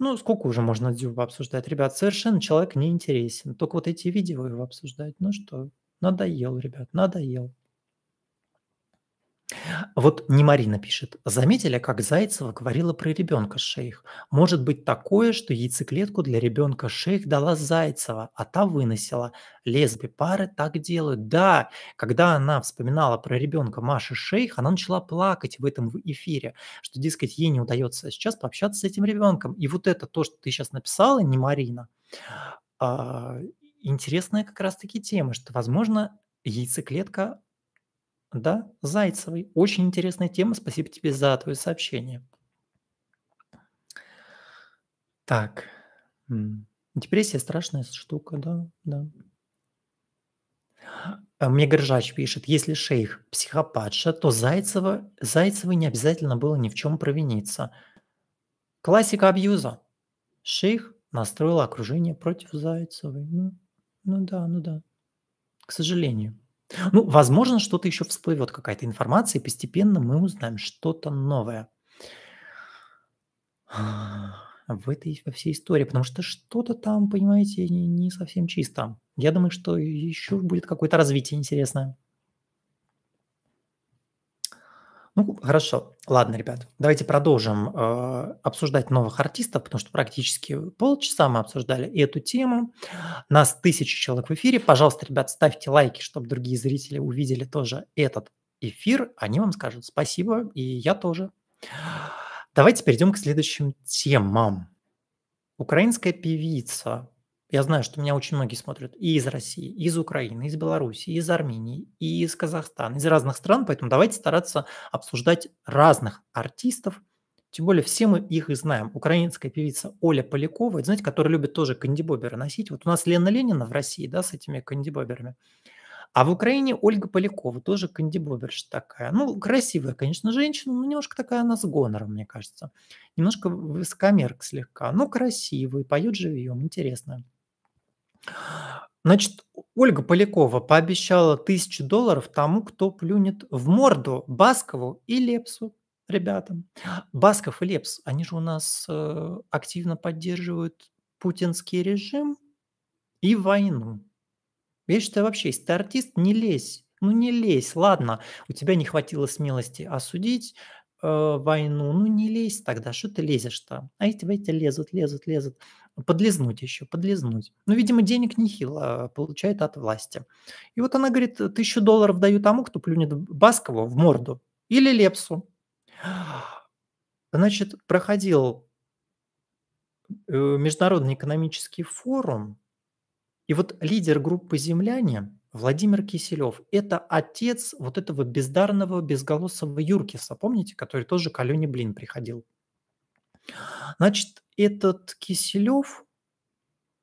Ну, сколько уже можно Дзюба обсуждать? Ребят, совершенно человек не интересен. Только вот эти видео его обсуждать. Ну что, надоел, ребят, надоел. Вот не Марина пишет. Заметили, как Зайцева говорила про ребенка шейх? Может быть такое, что яйцеклетку для ребенка шейх дала Зайцева, а та выносила. Лесби пары так делают. Да, когда она вспоминала про ребенка Маши шейх, она начала плакать в этом эфире, что, дескать, ей не удается сейчас пообщаться с этим ребенком. И вот это то, что ты сейчас написала, не Марина, а, интересная как раз-таки тема, что, возможно, яйцеклетка да, Зайцевой. Очень интересная тема. Спасибо тебе за твое сообщение. Так. Депрессия страшная штука, да, да. А, мне Горжач пишет, если шейх психопатша, то Зайцева, Зайцевой не обязательно было ни в чем провиниться. Классика абьюза. Шейх настроил окружение против Зайцевой. Ну, ну да, ну да. К сожалению. Ну, возможно, что-то еще всплывет, какая-то информация, и постепенно мы узнаем что-то новое в этой во всей истории, потому что что-то там, понимаете, не, не совсем чисто. Я думаю, что еще будет какое-то развитие интересное. Ну, хорошо. Ладно, ребят, давайте продолжим э, обсуждать новых артистов, потому что практически полчаса мы обсуждали эту тему. Нас тысячи человек в эфире. Пожалуйста, ребят, ставьте лайки, чтобы другие зрители увидели тоже этот эфир. Они вам скажут спасибо, и я тоже. Давайте перейдем к следующим темам. Украинская певица я знаю, что меня очень многие смотрят и из России, и из Украины, и из Беларуси, и из Армении, и из Казахстана, из разных стран, поэтому давайте стараться обсуждать разных артистов, тем более все мы их и знаем. Украинская певица Оля Полякова, знаете, которая любит тоже кандибоберы носить. Вот у нас Лена Ленина в России, да, с этими кандибоберами. А в Украине Ольга Полякова, тоже кандибоберша такая. Ну, красивая, конечно, женщина, но немножко такая она с гонором, мне кажется. Немножко высокомерк слегка, но красивый, поет живьем, интересно. Значит, Ольга Полякова пообещала тысячу долларов тому, кто плюнет в морду Баскову и Лепсу, ребятам. Басков и Лепс, они же у нас э, активно поддерживают путинский режим и войну. Я считаю, вообще, если ты артист, не лезь. Ну не лезь, ладно, у тебя не хватило смелости осудить э, войну, ну не лезь тогда, что ты лезешь то А эти, эти лезут, лезут, лезут подлизнуть еще, подлизнуть. Ну, видимо, денег нехило а получает от власти. И вот она говорит, тысячу долларов даю тому, кто плюнет Баскову в морду или Лепсу. Значит, проходил э, Международный экономический форум, и вот лидер группы «Земляне» Владимир Киселев – это отец вот этого бездарного, безголосого Юркиса, помните, который тоже к Алене Блин приходил. Значит, этот Киселев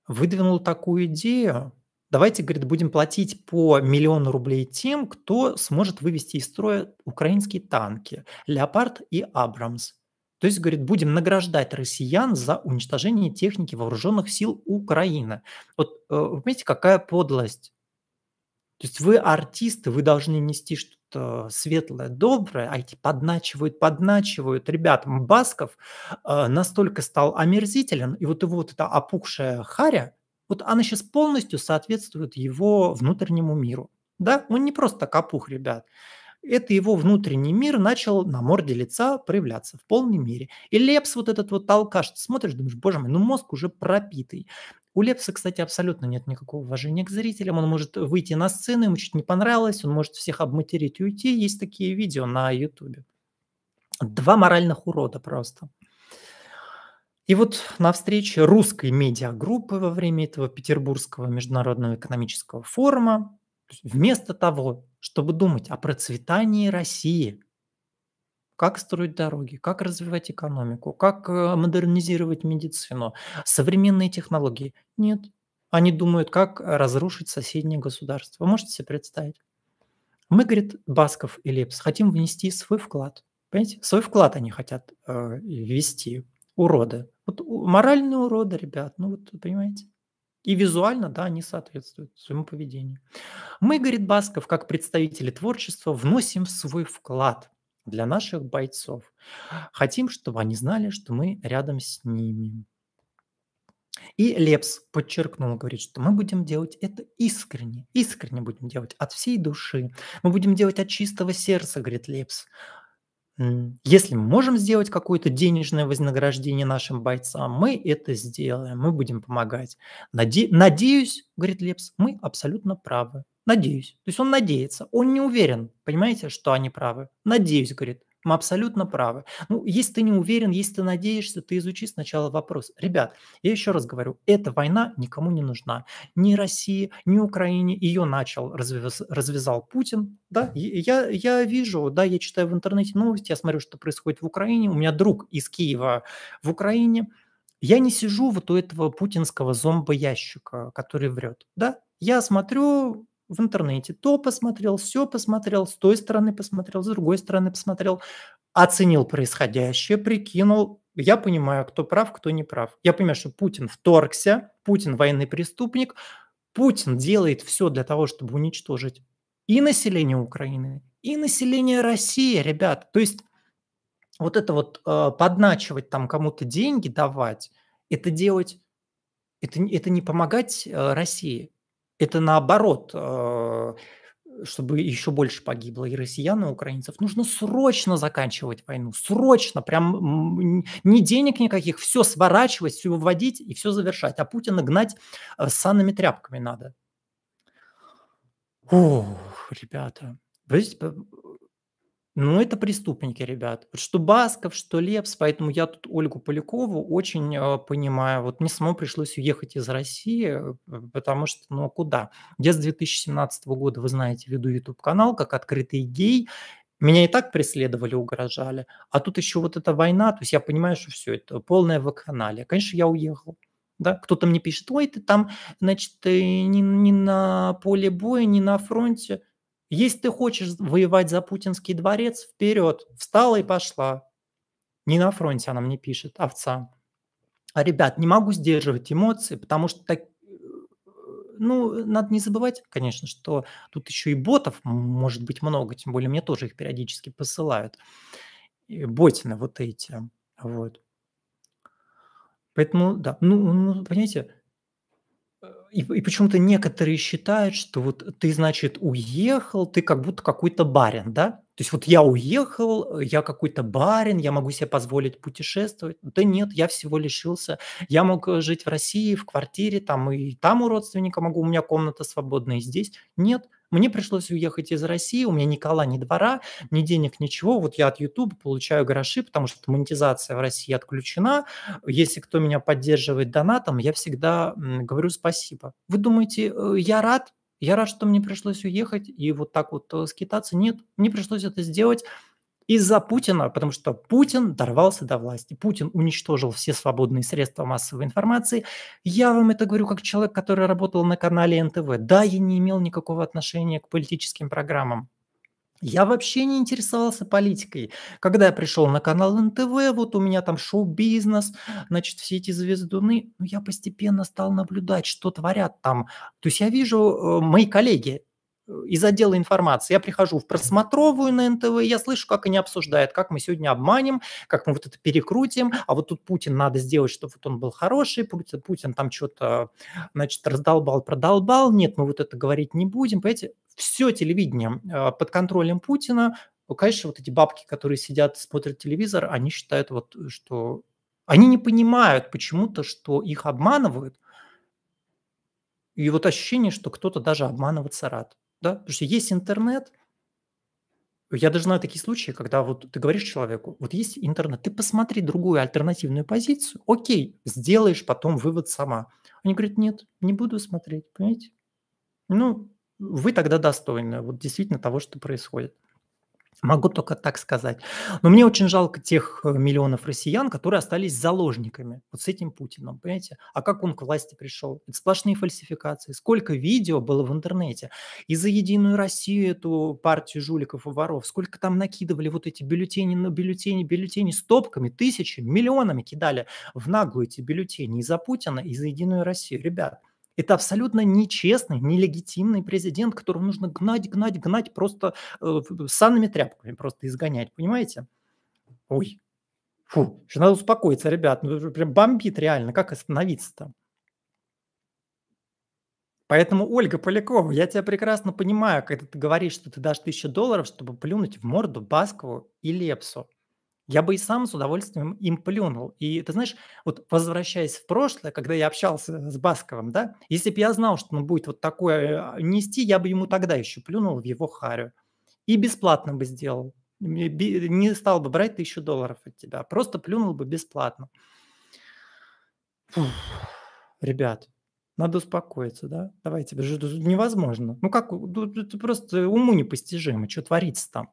выдвинул такую идею, давайте, говорит, будем платить по миллиону рублей тем, кто сможет вывести из строя украинские танки «Леопард» и «Абрамс». То есть, говорит, будем награждать россиян за уничтожение техники вооруженных сил Украины. Вот э, вы понимаете, какая подлость? То есть вы артисты, вы должны нести что светлое, доброе, а эти подначивают, подначивают. Ребят, Басков э, настолько стал омерзителен, и вот его вот эта опухшая харя, вот она сейчас полностью соответствует его внутреннему миру. Да, он не просто так опух, ребят это его внутренний мир начал на морде лица проявляться в полной мере. И Лепс, вот этот вот толкаш, ты смотришь, думаешь, боже мой, ну мозг уже пропитый. У Лепса, кстати, абсолютно нет никакого уважения к зрителям. Он может выйти на сцену, ему чуть не понравилось, он может всех обматерить и уйти. Есть такие видео на Ютубе. Два моральных урода просто. И вот на встрече русской медиагруппы во время этого Петербургского международного экономического форума, вместо того, чтобы думать о процветании России – как строить дороги, как развивать экономику, как э, модернизировать медицину, современные технологии. Нет. Они думают, как разрушить соседние государства. Вы можете себе представить? Мы, говорит Басков и Лепс, хотим внести свой вклад. Понимаете? Свой вклад они хотят э, ввести. Уроды. Вот моральные уроды, ребят. Ну вот, понимаете? И визуально, да, они соответствуют своему поведению. Мы, говорит Басков, как представители творчества, вносим свой вклад – для наших бойцов. Хотим, чтобы они знали, что мы рядом с ними. И Лепс подчеркнул, говорит, что мы будем делать это искренне, искренне будем делать, от всей души. Мы будем делать от чистого сердца, говорит Лепс. Если мы можем сделать какое-то денежное вознаграждение нашим бойцам, мы это сделаем, мы будем помогать. Наде... Надеюсь, говорит Лепс, мы абсолютно правы. Надеюсь. То есть он надеется. Он не уверен, понимаете, что они правы. Надеюсь, говорит. Мы абсолютно правы. Ну, если ты не уверен, если ты надеешься, ты изучи сначала вопрос. Ребят, я еще раз говорю, эта война никому не нужна. Ни России, ни Украине. Ее начал, развяз, развязал Путин. Да, я, я вижу, да, я читаю в интернете новости, я смотрю, что происходит в Украине. У меня друг из Киева в Украине. Я не сижу вот у этого путинского зомбоящика, который врет. Да, я смотрю, в интернете. То посмотрел, все посмотрел, с той стороны посмотрел, с другой стороны посмотрел, оценил происходящее, прикинул. Я понимаю, кто прав, кто не прав. Я понимаю, что Путин вторгся, Путин военный преступник, Путин делает все для того, чтобы уничтожить и население Украины, и население России, ребят. То есть вот это вот э, подначивать там кому-то деньги давать, это делать, это, это не помогать э, России, это наоборот, а, чтобы еще больше погибло и россиян, и украинцев. Нужно срочно заканчивать войну, срочно, прям ни денег никаких, все сворачивать, все выводить и все завершать. А Путина гнать э, санными тряпками надо. Ох, ребята. Есть, э, ну, это преступники, ребят. Что Басков, что Лепс. Поэтому я тут Ольгу Полякову очень э, понимаю. Вот мне самому пришлось уехать из России, э, потому что, ну, а куда? Я с 2017 года, вы знаете, веду YouTube-канал как «Открытый гей». Меня и так преследовали, угрожали. А тут еще вот эта война. То есть я понимаю, что все это полное вакханалия. Конечно, я уехал. Да? Кто-то мне пишет, ой, ты там, значит, э, не, не на поле боя, не на фронте. Если ты хочешь воевать за путинский дворец, вперед, встала и пошла. Не на фронте она мне пишет, овца. А, ребят, не могу сдерживать эмоции, потому что так, э, ну, надо не забывать, конечно, что тут еще и ботов может быть много, тем более мне тоже их периодически посылают. И ботины вот эти, вот. Поэтому, да, ну, ну понимаете, и, и почему-то некоторые считают, что вот ты, значит, уехал, ты как будто какой-то барин, да? То есть вот я уехал, я какой-то барин, я могу себе позволить путешествовать. Да нет, я всего лишился. Я мог э, жить в России, в квартире, там и там у родственника могу, у меня комната свободная, и здесь. Нет, мне пришлось уехать из России, у меня ни кола, ни двора, ни денег, ничего. Вот я от YouTube получаю гроши, потому что монетизация в России отключена. Если кто меня поддерживает донатом, я всегда говорю спасибо. Вы думаете, э, я рад? Я рад, что мне пришлось уехать и вот так вот э, скитаться. Нет, мне пришлось это сделать из-за Путина, потому что Путин дорвался до власти, Путин уничтожил все свободные средства массовой информации. Я вам это говорю как человек, который работал на канале НТВ. Да, я не имел никакого отношения к политическим программам. Я вообще не интересовался политикой. Когда я пришел на канал НТВ, вот у меня там шоу-бизнес, значит, все эти звездуны, ну, я постепенно стал наблюдать, что творят там. То есть я вижу, э, мои коллеги, из отдела информации. Я прихожу в просмотровую на НТВ, я слышу, как они обсуждают, как мы сегодня обманем, как мы вот это перекрутим, а вот тут Путин надо сделать, чтобы вот он был хороший, Путин, Путин там что-то, значит, раздолбал, продолбал, нет, мы вот это говорить не будем, понимаете, все телевидение а, под контролем Путина, ну, конечно, вот эти бабки, которые сидят, смотрят телевизор, они считают вот, что они не понимают почему-то, что их обманывают, и вот ощущение, что кто-то даже обманываться рад да, потому что есть интернет, я даже знаю такие случаи, когда вот ты говоришь человеку, вот есть интернет, ты посмотри другую альтернативную позицию, окей, сделаешь потом вывод сама. Они говорят, нет, не буду смотреть, понимаете? Ну, вы тогда достойны вот действительно того, что происходит. Могу только так сказать. Но мне очень жалко тех э, миллионов россиян, которые остались заложниками вот с этим Путиным, понимаете? А как он к власти пришел? Это сплошные фальсификации. Сколько видео было в интернете. И за «Единую Россию» эту партию жуликов и воров, сколько там накидывали вот эти бюллетени на бюллетени, бюллетени с топками, тысячи, миллионами кидали в наглую эти бюллетени и за Путина, и за «Единую Россию». Ребят, это абсолютно нечестный, нелегитимный президент, которого нужно гнать, гнать, гнать, просто э, санными тряпками просто изгонять, понимаете? Ой, фу, еще надо успокоиться, ребят, ну, прям бомбит реально, как остановиться-то? Поэтому, Ольга Полякова, я тебя прекрасно понимаю, когда ты говоришь, что ты дашь тысячу долларов, чтобы плюнуть в морду Баскову и Лепсу я бы и сам с удовольствием им плюнул. И ты знаешь, вот возвращаясь в прошлое, когда я общался э, с Басковым, да, если бы я знал, что он будет вот такое а, нести, я бы ему тогда еще плюнул в его харю. И бесплатно бы сделал. Не стал бы брать тысячу долларов от тебя, а просто плюнул бы бесплатно. Фух, ребят, надо успокоиться, да? Давайте, невозможно. Ну как, это просто уму непостижимо, что творится там.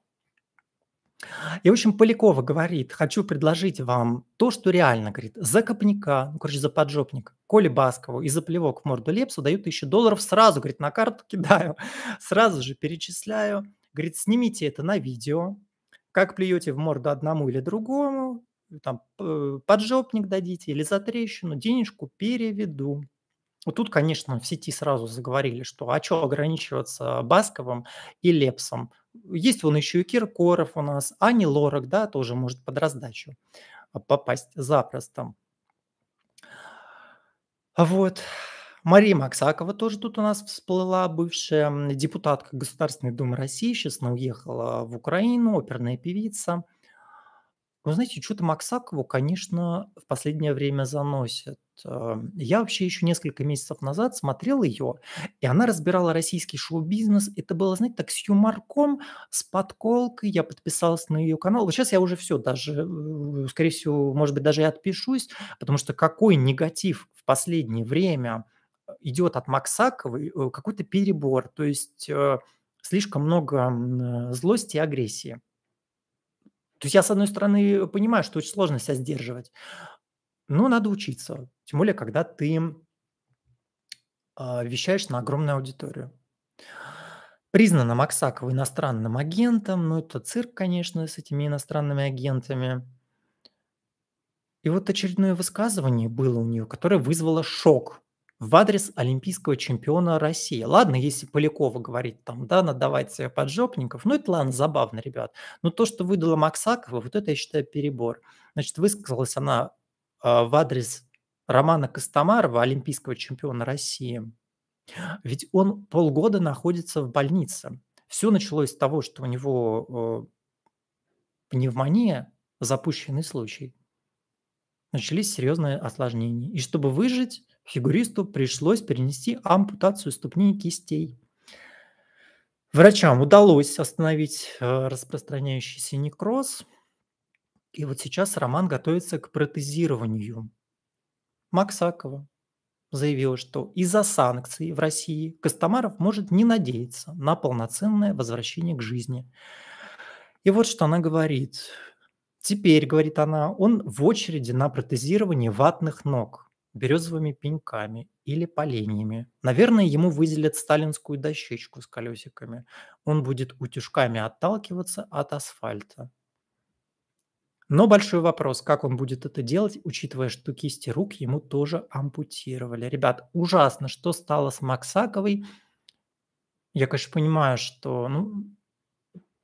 И, в общем, Полякова говорит, хочу предложить вам то, что реально, говорит, за копника, ну, короче, за поджопника, Коле Баскову и за плевок в морду Лепсу дают тысячу долларов сразу, говорит, на карту кидаю, [laughs] сразу же перечисляю, говорит, снимите это на видео, как плюете в морду одному или другому, там, поджопник дадите или за трещину, денежку переведу. Вот тут, конечно, в сети сразу заговорили, что а что ограничиваться Басковым и Лепсом? Есть вон еще и Киркоров у нас, Ани Лорак, да, тоже может под раздачу попасть запросто. А вот. Мария Максакова тоже тут у нас всплыла, бывшая депутатка Государственной Думы России, сейчас она уехала в Украину, оперная певица. Вы знаете, что-то Максакову, конечно, в последнее время заносят. Э, я вообще еще несколько месяцев назад смотрел ее, и она разбирала российский шоу-бизнес. Это было, знаете, так с юморком, с подколкой. Я подписался на ее канал. Вот сейчас я уже все, даже, э, скорее всего, может быть, даже и отпишусь, потому что какой негатив в последнее время э, идет от Максаковой, какой-то перебор. То есть слишком много злости и агрессии. То есть я, с одной стороны, понимаю, что очень сложно себя сдерживать, ну надо учиться. Тем более, когда ты а, вещаешь на огромную аудиторию. Признана Максакова иностранным агентом, ну это цирк, конечно, с этими иностранными агентами. И вот очередное высказывание было у нее, которое вызвало шок в адрес олимпийского чемпиона России. Ладно, если Полякова говорит там, да, надавать себе поджопников, ну это ладно, забавно, ребят. Но то, что выдала Максакова, вот это, я считаю, перебор. Значит, высказалась она а, в адрес Романа Костомарова, олимпийского чемпиона России. Ведь он полгода находится в больнице. Все началось с того, что у него э, пневмония, запущенный случай. Начались серьезные осложнения. И чтобы выжить, фигуристу пришлось перенести ампутацию ступни и кистей. Врачам удалось остановить э, распространяющийся некроз – и вот сейчас Роман готовится к протезированию. Максакова заявила, что из-за санкций в России Костомаров может не надеяться на полноценное возвращение к жизни. И вот что она говорит. Теперь, говорит она, он в очереди на протезирование ватных ног березовыми пеньками или поленьями. Наверное, ему выделят сталинскую дощечку с колесиками. Он будет утюжками отталкиваться от асфальта. Но большой вопрос, как он будет это делать, учитывая, что кисти рук ему тоже ампутировали. Ребят, ужасно, что стало с Максаковой. Я, конечно, понимаю, что... Ну,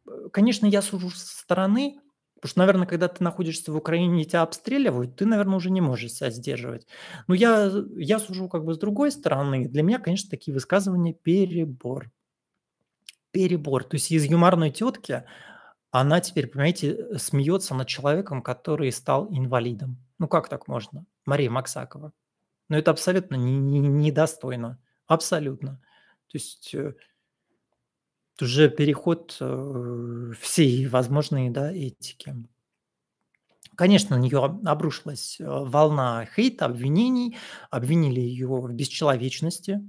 э, конечно, я сужу со стороны, потому что, наверное, когда ты находишься в Украине и тебя обстреливают, ты, наверное, уже не можешь себя сдерживать. Но я, я сужу как бы с другой стороны. Для меня, конечно, такие высказывания перебор. Перебор. То есть из юморной тетки она теперь, понимаете, э, смеется над человеком, который стал инвалидом. Ну как так можно? Мария Максакова. Ну это абсолютно недостойно. Не, не абсолютно. То есть э, уже переход э, всей возможной да, этики. Конечно, на нее обрушилась волна хейта, обвинений. Обвинили ее в бесчеловечности,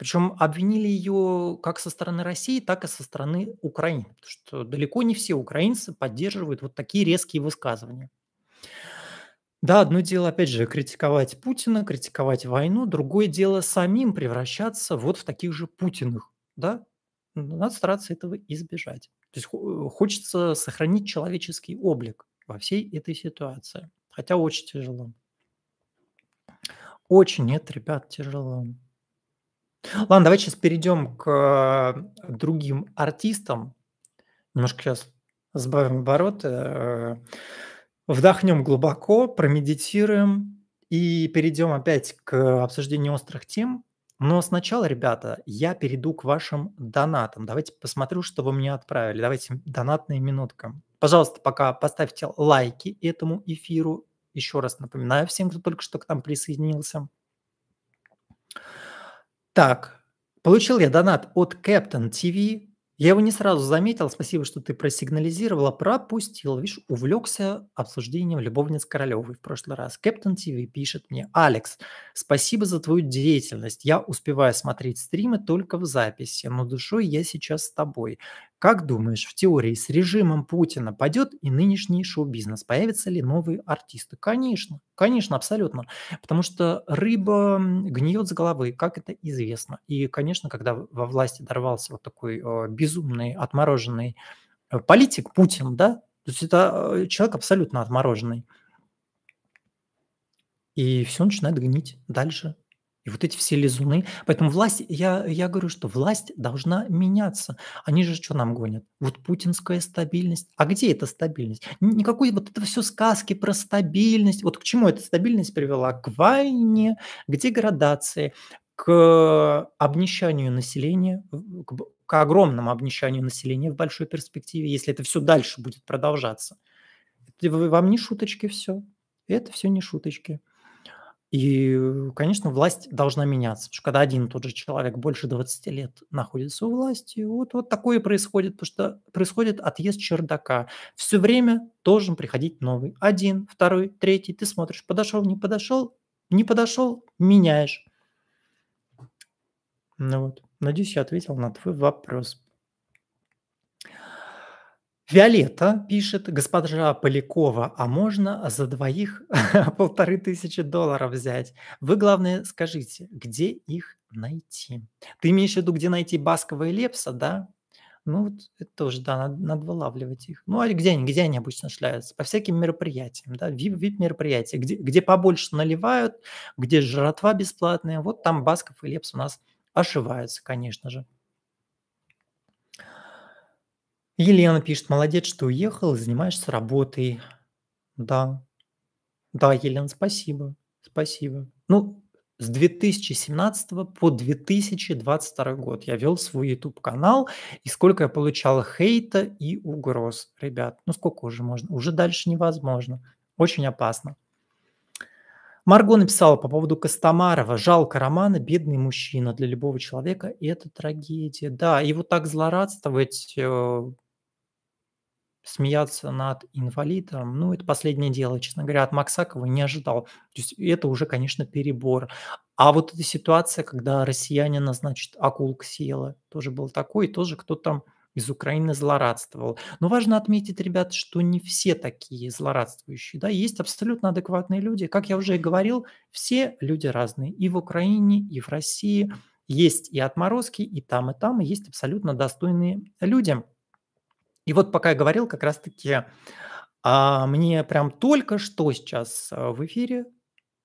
причем обвинили ее как со стороны России, так и со стороны Украины, потому что далеко не все украинцы поддерживают вот такие резкие высказывания. Да, одно дело, опять же, критиковать Путина, критиковать войну, другое дело самим превращаться вот в таких же Путиных, да? Ну, надо стараться этого избежать. То есть хочется сохранить человеческий облик во всей этой ситуации, хотя очень тяжело. Очень нет, ребят, тяжело. Ладно, давайте сейчас перейдем к э, другим артистам. Немножко сейчас сбавим обороты, э, вдохнем глубоко, промедитируем и перейдем опять к обсуждению острых тем. Но сначала, ребята, я перейду к вашим донатам. Давайте посмотрю, что вы мне отправили. Давайте донатная минутка. Пожалуйста, пока поставьте лайки этому эфиру. Еще раз напоминаю всем, кто только что к нам присоединился. Так, получил я донат от Captain TV. Я его не сразу заметил. Спасибо, что ты просигнализировала. Пропустил. Видишь, увлекся обсуждением любовниц Королевой в прошлый раз. Captain TV пишет мне. Алекс, спасибо за твою деятельность. Я успеваю смотреть стримы только в записи, но душой я сейчас с тобой. Как думаешь, в теории с режимом Путина пойдет и нынешний шоу-бизнес? Появятся ли новые артисты? Конечно, конечно, абсолютно. Потому что рыба гниет с головы, как это известно. И, конечно, когда во власти дорвался вот такой э, безумный, отмороженный э, политик Путин, да, то есть это э, человек абсолютно отмороженный. И все начинает гнить дальше вот эти все лизуны. Поэтому власть, я, я говорю, что власть должна меняться. Они же что нам гонят? Вот путинская стабильность. А где эта стабильность? Никакой вот это все сказки про стабильность. Вот к чему эта стабильность привела? К войне, к деградации, к обнищанию населения, к, к огромному обнищанию населения в большой перспективе, если это все дальше будет продолжаться. вам не шуточки все. Это все не шуточки. И, э, конечно, власть должна меняться, потому что когда один и тот же человек больше 20 лет находится у власти, вот, вот такое происходит, потому что происходит отъезд чердака. Все время должен приходить новый. Один, второй, третий. Ты смотришь, подошел, не подошел, не подошел, меняешь. Ну вот, надеюсь, я ответил на твой вопрос. Виолетта пишет, госпожа Полякова, а можно за двоих [laughs] полторы тысячи долларов взять? Вы, главное, скажите, где их найти? Ты имеешь в виду, где найти Баскова и Лепса, да? Ну, вот это тоже, да, надо, надо вылавливать их. Ну, а где они, где они обычно шляются? По всяким мероприятиям, да, вип-мероприятия, где, где побольше наливают, где жратва бесплатная, вот там Басков и Лепс у нас ошиваются, конечно же. Елена пишет, молодец, что уехал занимаешься работой. Да, да, Елена, спасибо, спасибо. Ну, с 2017 по 2022 год я вел свой YouTube-канал, и сколько я получал хейта и угроз, ребят. Ну, сколько уже можно? Уже дальше невозможно. Очень опасно. Марго написала по поводу Костомарова. Жалко Романа, бедный мужчина. Для любого человека это трагедия. Да, и вот так злорадствовать э, смеяться над инвалидом, ну, это последнее дело, честно говоря, от Максакова не ожидал. То есть это уже, конечно, перебор. А вот эта ситуация, когда россиянина, значит, акулка съела, тоже был такой, тоже кто-то там из Украины злорадствовал. Но важно отметить, ребят, что не все такие злорадствующие. Да? Есть абсолютно адекватные люди. Как я уже и говорил, все люди разные. И в Украине, и в России есть и отморозки, и там, и там. есть абсолютно достойные люди. И вот пока я говорил, как раз-таки а мне прям только что сейчас э, в эфире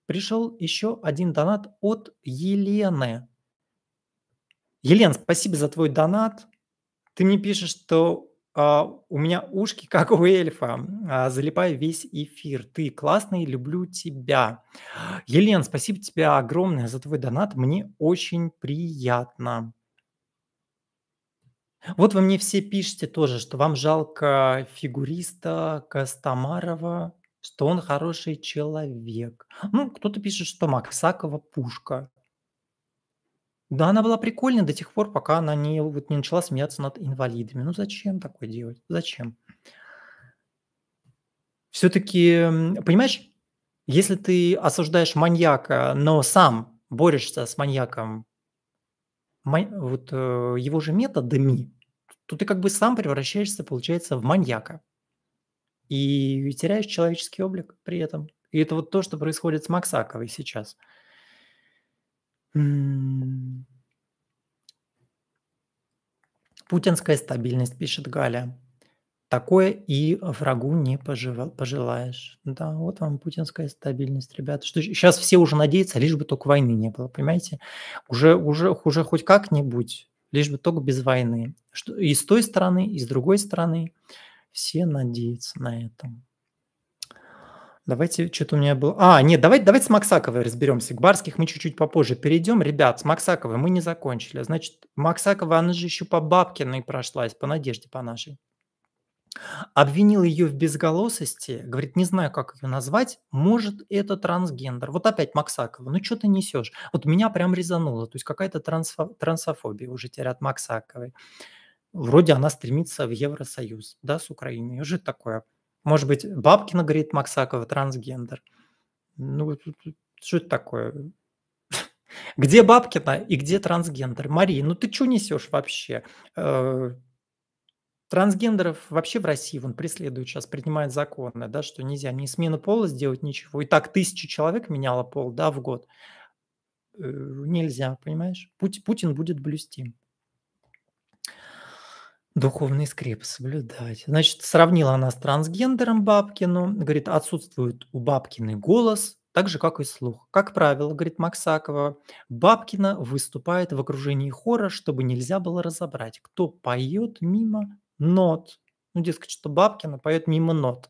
пришел еще один донат от Елены. Елен, спасибо за твой донат. Ты мне пишешь, что а, у меня ушки, [laughs] как у эльфа. А, залипаю весь эфир. Ты классный, люблю тебя. Елен, спасибо тебе огромное за твой донат. Мне очень приятно. Вот вы мне все пишете тоже, что вам жалко фигуриста Костомарова, что он хороший человек. Ну, кто-то пишет, что Максакова пушка. Да, она была прикольная до тех пор, пока она не, вот, не начала смеяться над инвалидами. Ну зачем такое делать? Зачем? Все-таки, понимаешь, если ты осуждаешь маньяка, но сам борешься с маньяком, вот э, его же методами, то ты как бы сам превращаешься, получается, в маньяка. И теряешь человеческий облик при этом. И это вот то, что происходит с Максаковой сейчас. Путинская стабильность, пишет Галя. Такое и врагу не пожел... пожелаешь. Да, вот вам путинская стабильность, ребята. Что сейчас все уже надеются, лишь бы только войны не было, понимаете? Уже, уже, уже хоть как-нибудь лишь бы только без войны. Что, и с той стороны, и с другой стороны все надеются на это. Давайте, что-то у меня было... А, нет, давайте, давайте с Максаковой разберемся. К Барских мы чуть-чуть попозже перейдем. Ребят, с Максаковой мы не закончили. Значит, Максакова, она же еще по Бабкиной прошлась, по Надежде, по нашей. Обвинил ее в безголосости, говорит, не знаю, как ее назвать, может, это трансгендер. Вот опять Максакова, ну что ты несешь? Вот меня прям резануло, то есть какая-то трансфо- трансофобия уже теряет от Максаковой. Вроде она стремится в Евросоюз, да, с Украиной, уже такое. Может быть, Бабкина говорит Максакова трансгендер. Ну, что это такое? [laughs] Где Бабкина и где трансгендер? Мария, ну ты что несешь вообще? Э, Трансгендеров вообще в России он преследует сейчас, принимает законы, да, что нельзя ни смену пола сделать, ничего. И так тысячи человек меняло пол, да, в год. Э, нельзя, понимаешь? Путь, Путин будет блюсти. Духовный скреп соблюдать. Значит, сравнила она с трансгендером Бабкину. Говорит, отсутствует у Бабкины голос, так же, как и слух. Как правило, говорит Максакова, Бабкина выступает в окружении хора, чтобы нельзя было разобрать, кто поет мимо, нот. Ну, дескать, что Бабкина поет мимо нот.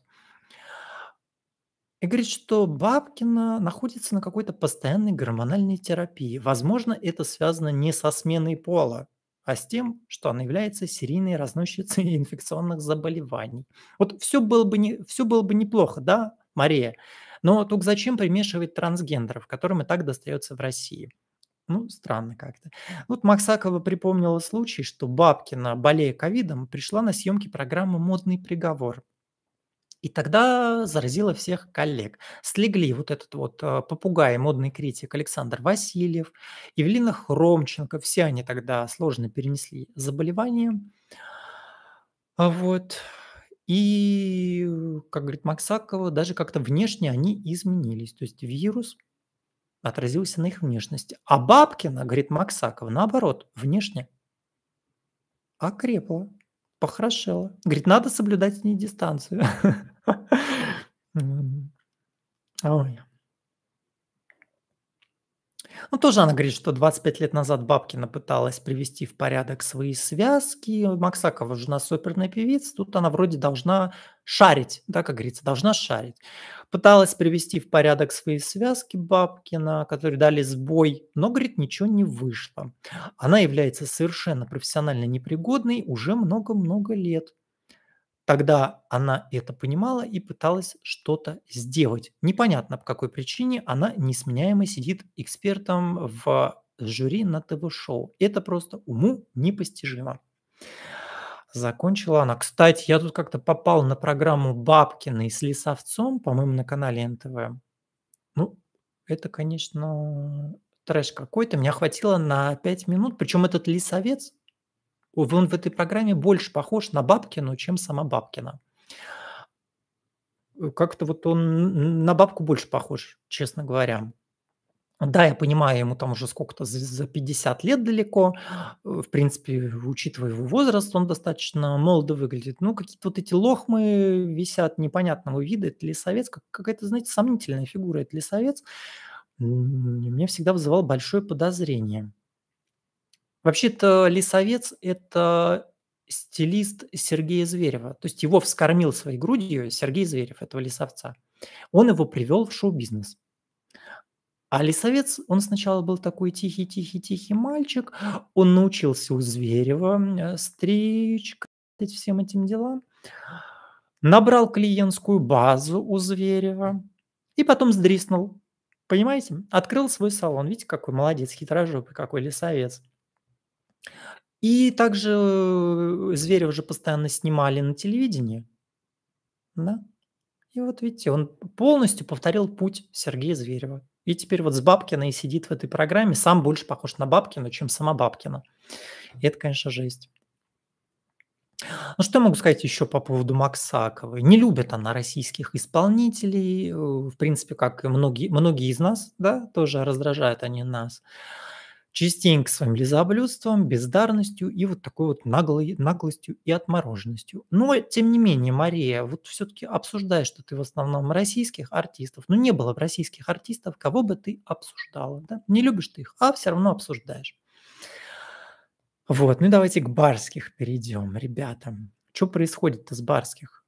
И говорит, что Бабкина находится на какой-то постоянной гормональной терапии. Возможно, это связано не со сменой пола, а с тем, что она является серийной разносчицей [laughs] инфекционных заболеваний. Вот все было бы, не, все было бы неплохо, да, Мария? Но только зачем примешивать трансгендеров, которым и так достается в России? Ну, странно как-то. Вот Максакова припомнила случай, что Бабкина, болея ковидом, пришла на съемки программы «Модный приговор». И тогда заразила всех коллег. Слегли вот этот вот э, попугай, модный критик Александр Васильев, Евелина Хромченко. Все они тогда сложно перенесли заболевание. А вот. И, как говорит Максакова, даже как-то внешне они изменились. То есть вирус отразился на их внешности. А Бабкина, говорит Максаков, наоборот, внешне окрепла, похорошела. Говорит, надо соблюдать с ней дистанцию. [laughs] Ну, тоже она говорит, что 25 лет назад Бабкина пыталась привести в порядок свои связки. Максакова жена суперная певица. Тут она вроде должна шарить, да, как говорится, должна шарить. Пыталась привести в порядок свои связки Бабкина, которые дали сбой, но, говорит, ничего не вышло. Она является совершенно профессионально непригодной уже много-много лет. Тогда она это понимала и пыталась что-то сделать. Непонятно, по какой причине она несменяемо сидит экспертом в жюри на ТВ-шоу. Это просто уму непостижимо. Закончила она. Кстати, я тут как-то попал на программу Бабкиной с Лисовцом, по-моему, на канале НТВ. Ну, это, конечно, трэш какой-то. Меня хватило на 5 минут. Причем этот лисовец, он в этой программе больше похож на Бабкину, чем сама Бабкина. Э, как-то вот он на бабку больше похож, честно говоря. Да, я понимаю, ему там уже сколько-то за 50 лет далеко. Э, в принципе, учитывая его возраст, он достаточно молодо выглядит. Ну, какие-то вот эти лохмы висят непонятного вида. Это ли лесовец, какая-то, знаете, сомнительная фигура. Это ли лесовец. Мне всегда вызывал большое подозрение. Вообще-то лесовец – это стилист Сергея Зверева. То есть его вскормил своей грудью Сергей Зверев, этого лисовца. Он его привел в шоу-бизнес. А лесовец, он сначала был такой тихий-тихий-тихий мальчик, он научился у Зверева э, стричь, всем этим делам, набрал клиентскую базу у Зверева и потом сдриснул. Понимаете? Открыл свой салон. Видите, какой молодец, хитрожопый, какой Лисовец. И также э, Зверева уже постоянно снимали на телевидении. Да? И вот видите, он полностью повторил путь Сергея Зверева. И теперь вот с Бабкиной сидит в этой программе, сам больше похож на Бабкину, чем сама Бабкина. И это, конечно, жесть. Ну, что я могу сказать еще по поводу Максаковой? Не любит она российских исполнителей, э, в принципе, как и многие, многие из нас, да, тоже раздражают они нас частенько своим лизоблюдством, бездарностью и вот такой вот наглой, наглостью и отмороженностью. Но, тем не менее, Мария, вот все-таки обсуждаешь, что ты в основном российских артистов. Ну, не было бы российских артистов, кого бы ты обсуждала, да? Не любишь ты их, а все равно обсуждаешь. Вот, ну давайте к барских перейдем, ребята. Что происходит-то с барских?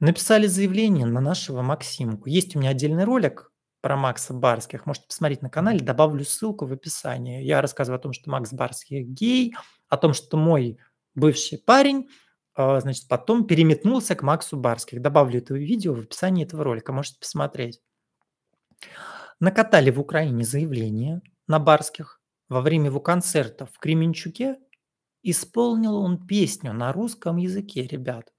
Написали заявление на нашего Максимку. Есть у меня отдельный ролик, про Макса Барских, можете посмотреть на канале, добавлю ссылку в описании. Я рассказываю о том, что Макс Барских гей, о том, что мой бывший парень, а, значит, потом переметнулся к Максу Барских. Добавлю это видео в описании этого ролика, можете посмотреть. Накатали в Украине заявление на Барских. Во время его концерта в Кременчуке исполнил он песню на русском языке, ребят.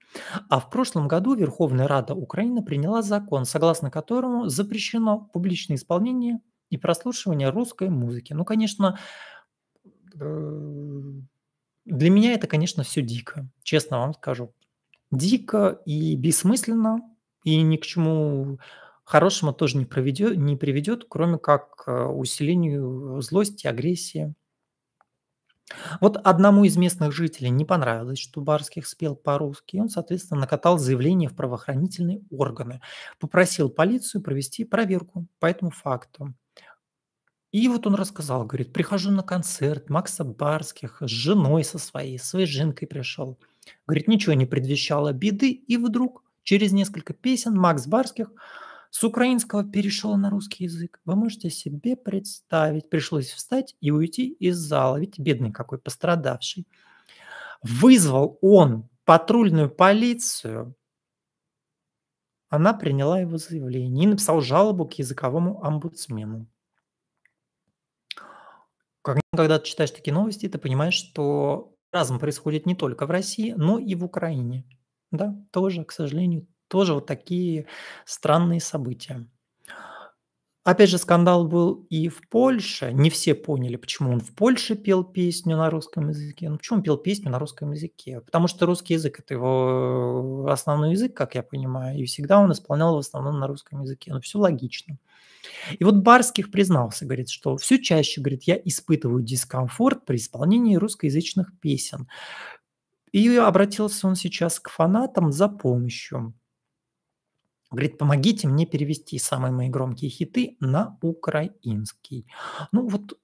А в прошлом году Верховная Рада Украины приняла закон, согласно которому запрещено публичное исполнение и прослушивание русской музыки. Ну, конечно, э, для меня это, конечно, все дико, честно вам скажу. Дико и бессмысленно, и ни к чему хорошему тоже не, приведет, не приведет, кроме как э, усилению злости, агрессии. Вот одному из местных жителей не понравилось, что Барских спел по-русски, и он, соответственно, накатал заявление в правоохранительные органы, попросил полицию провести проверку по этому факту. И вот он рассказал, говорит, прихожу на концерт Макса Барских с женой со своей, своей женкой пришел. Говорит, ничего не предвещало беды, и вдруг через несколько песен Макс Барских – с украинского перешел на русский язык. Вы можете себе представить, пришлось встать и уйти из зала, ведь бедный какой пострадавший. Вызвал он патрульную полицию, она приняла его заявление и написал жалобу к языковому омбудсмену. Когда ты читаешь такие новости, ты понимаешь, что разум происходит не только в России, но и в Украине. Да, тоже, к сожалению, тоже вот такие странные события. Опять же, скандал был и в Польше. Не все поняли, почему он в Польше пел песню на русском языке. Ну, почему он пел песню на русском языке? Потому что русский язык – это его э, основной язык, как я понимаю, и всегда он исполнял в основном на русском языке. Ну, все логично. И вот Барских признался, говорит, что все чаще, говорит, я испытываю дискомфорт при исполнении русскоязычных песен. И обратился он сейчас к фанатам за помощью. Говорит, помогите мне перевести самые мои громкие хиты на украинский. Ну вот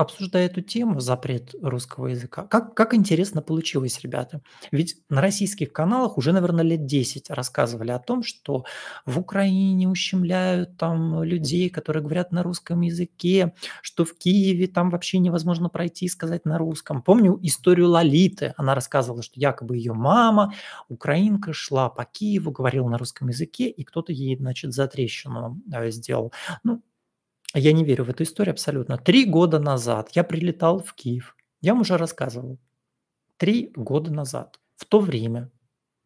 обсуждая эту тему, запрет русского языка, как, как интересно получилось, ребята. Ведь на российских каналах уже, наверное, лет 10 рассказывали о том, что в Украине ущемляют там людей, которые говорят на русском языке, что в Киеве там вообще невозможно пройти и сказать на русском. Помню историю Лолиты. Она рассказывала, что якобы ее мама, украинка, шла по Киеву, говорила на русском языке, и кто-то ей, значит, затрещину э, сделал. Ну, я не верю в эту историю абсолютно. Три года назад я прилетал в Киев. Я вам уже рассказывал. Три года назад. В то время,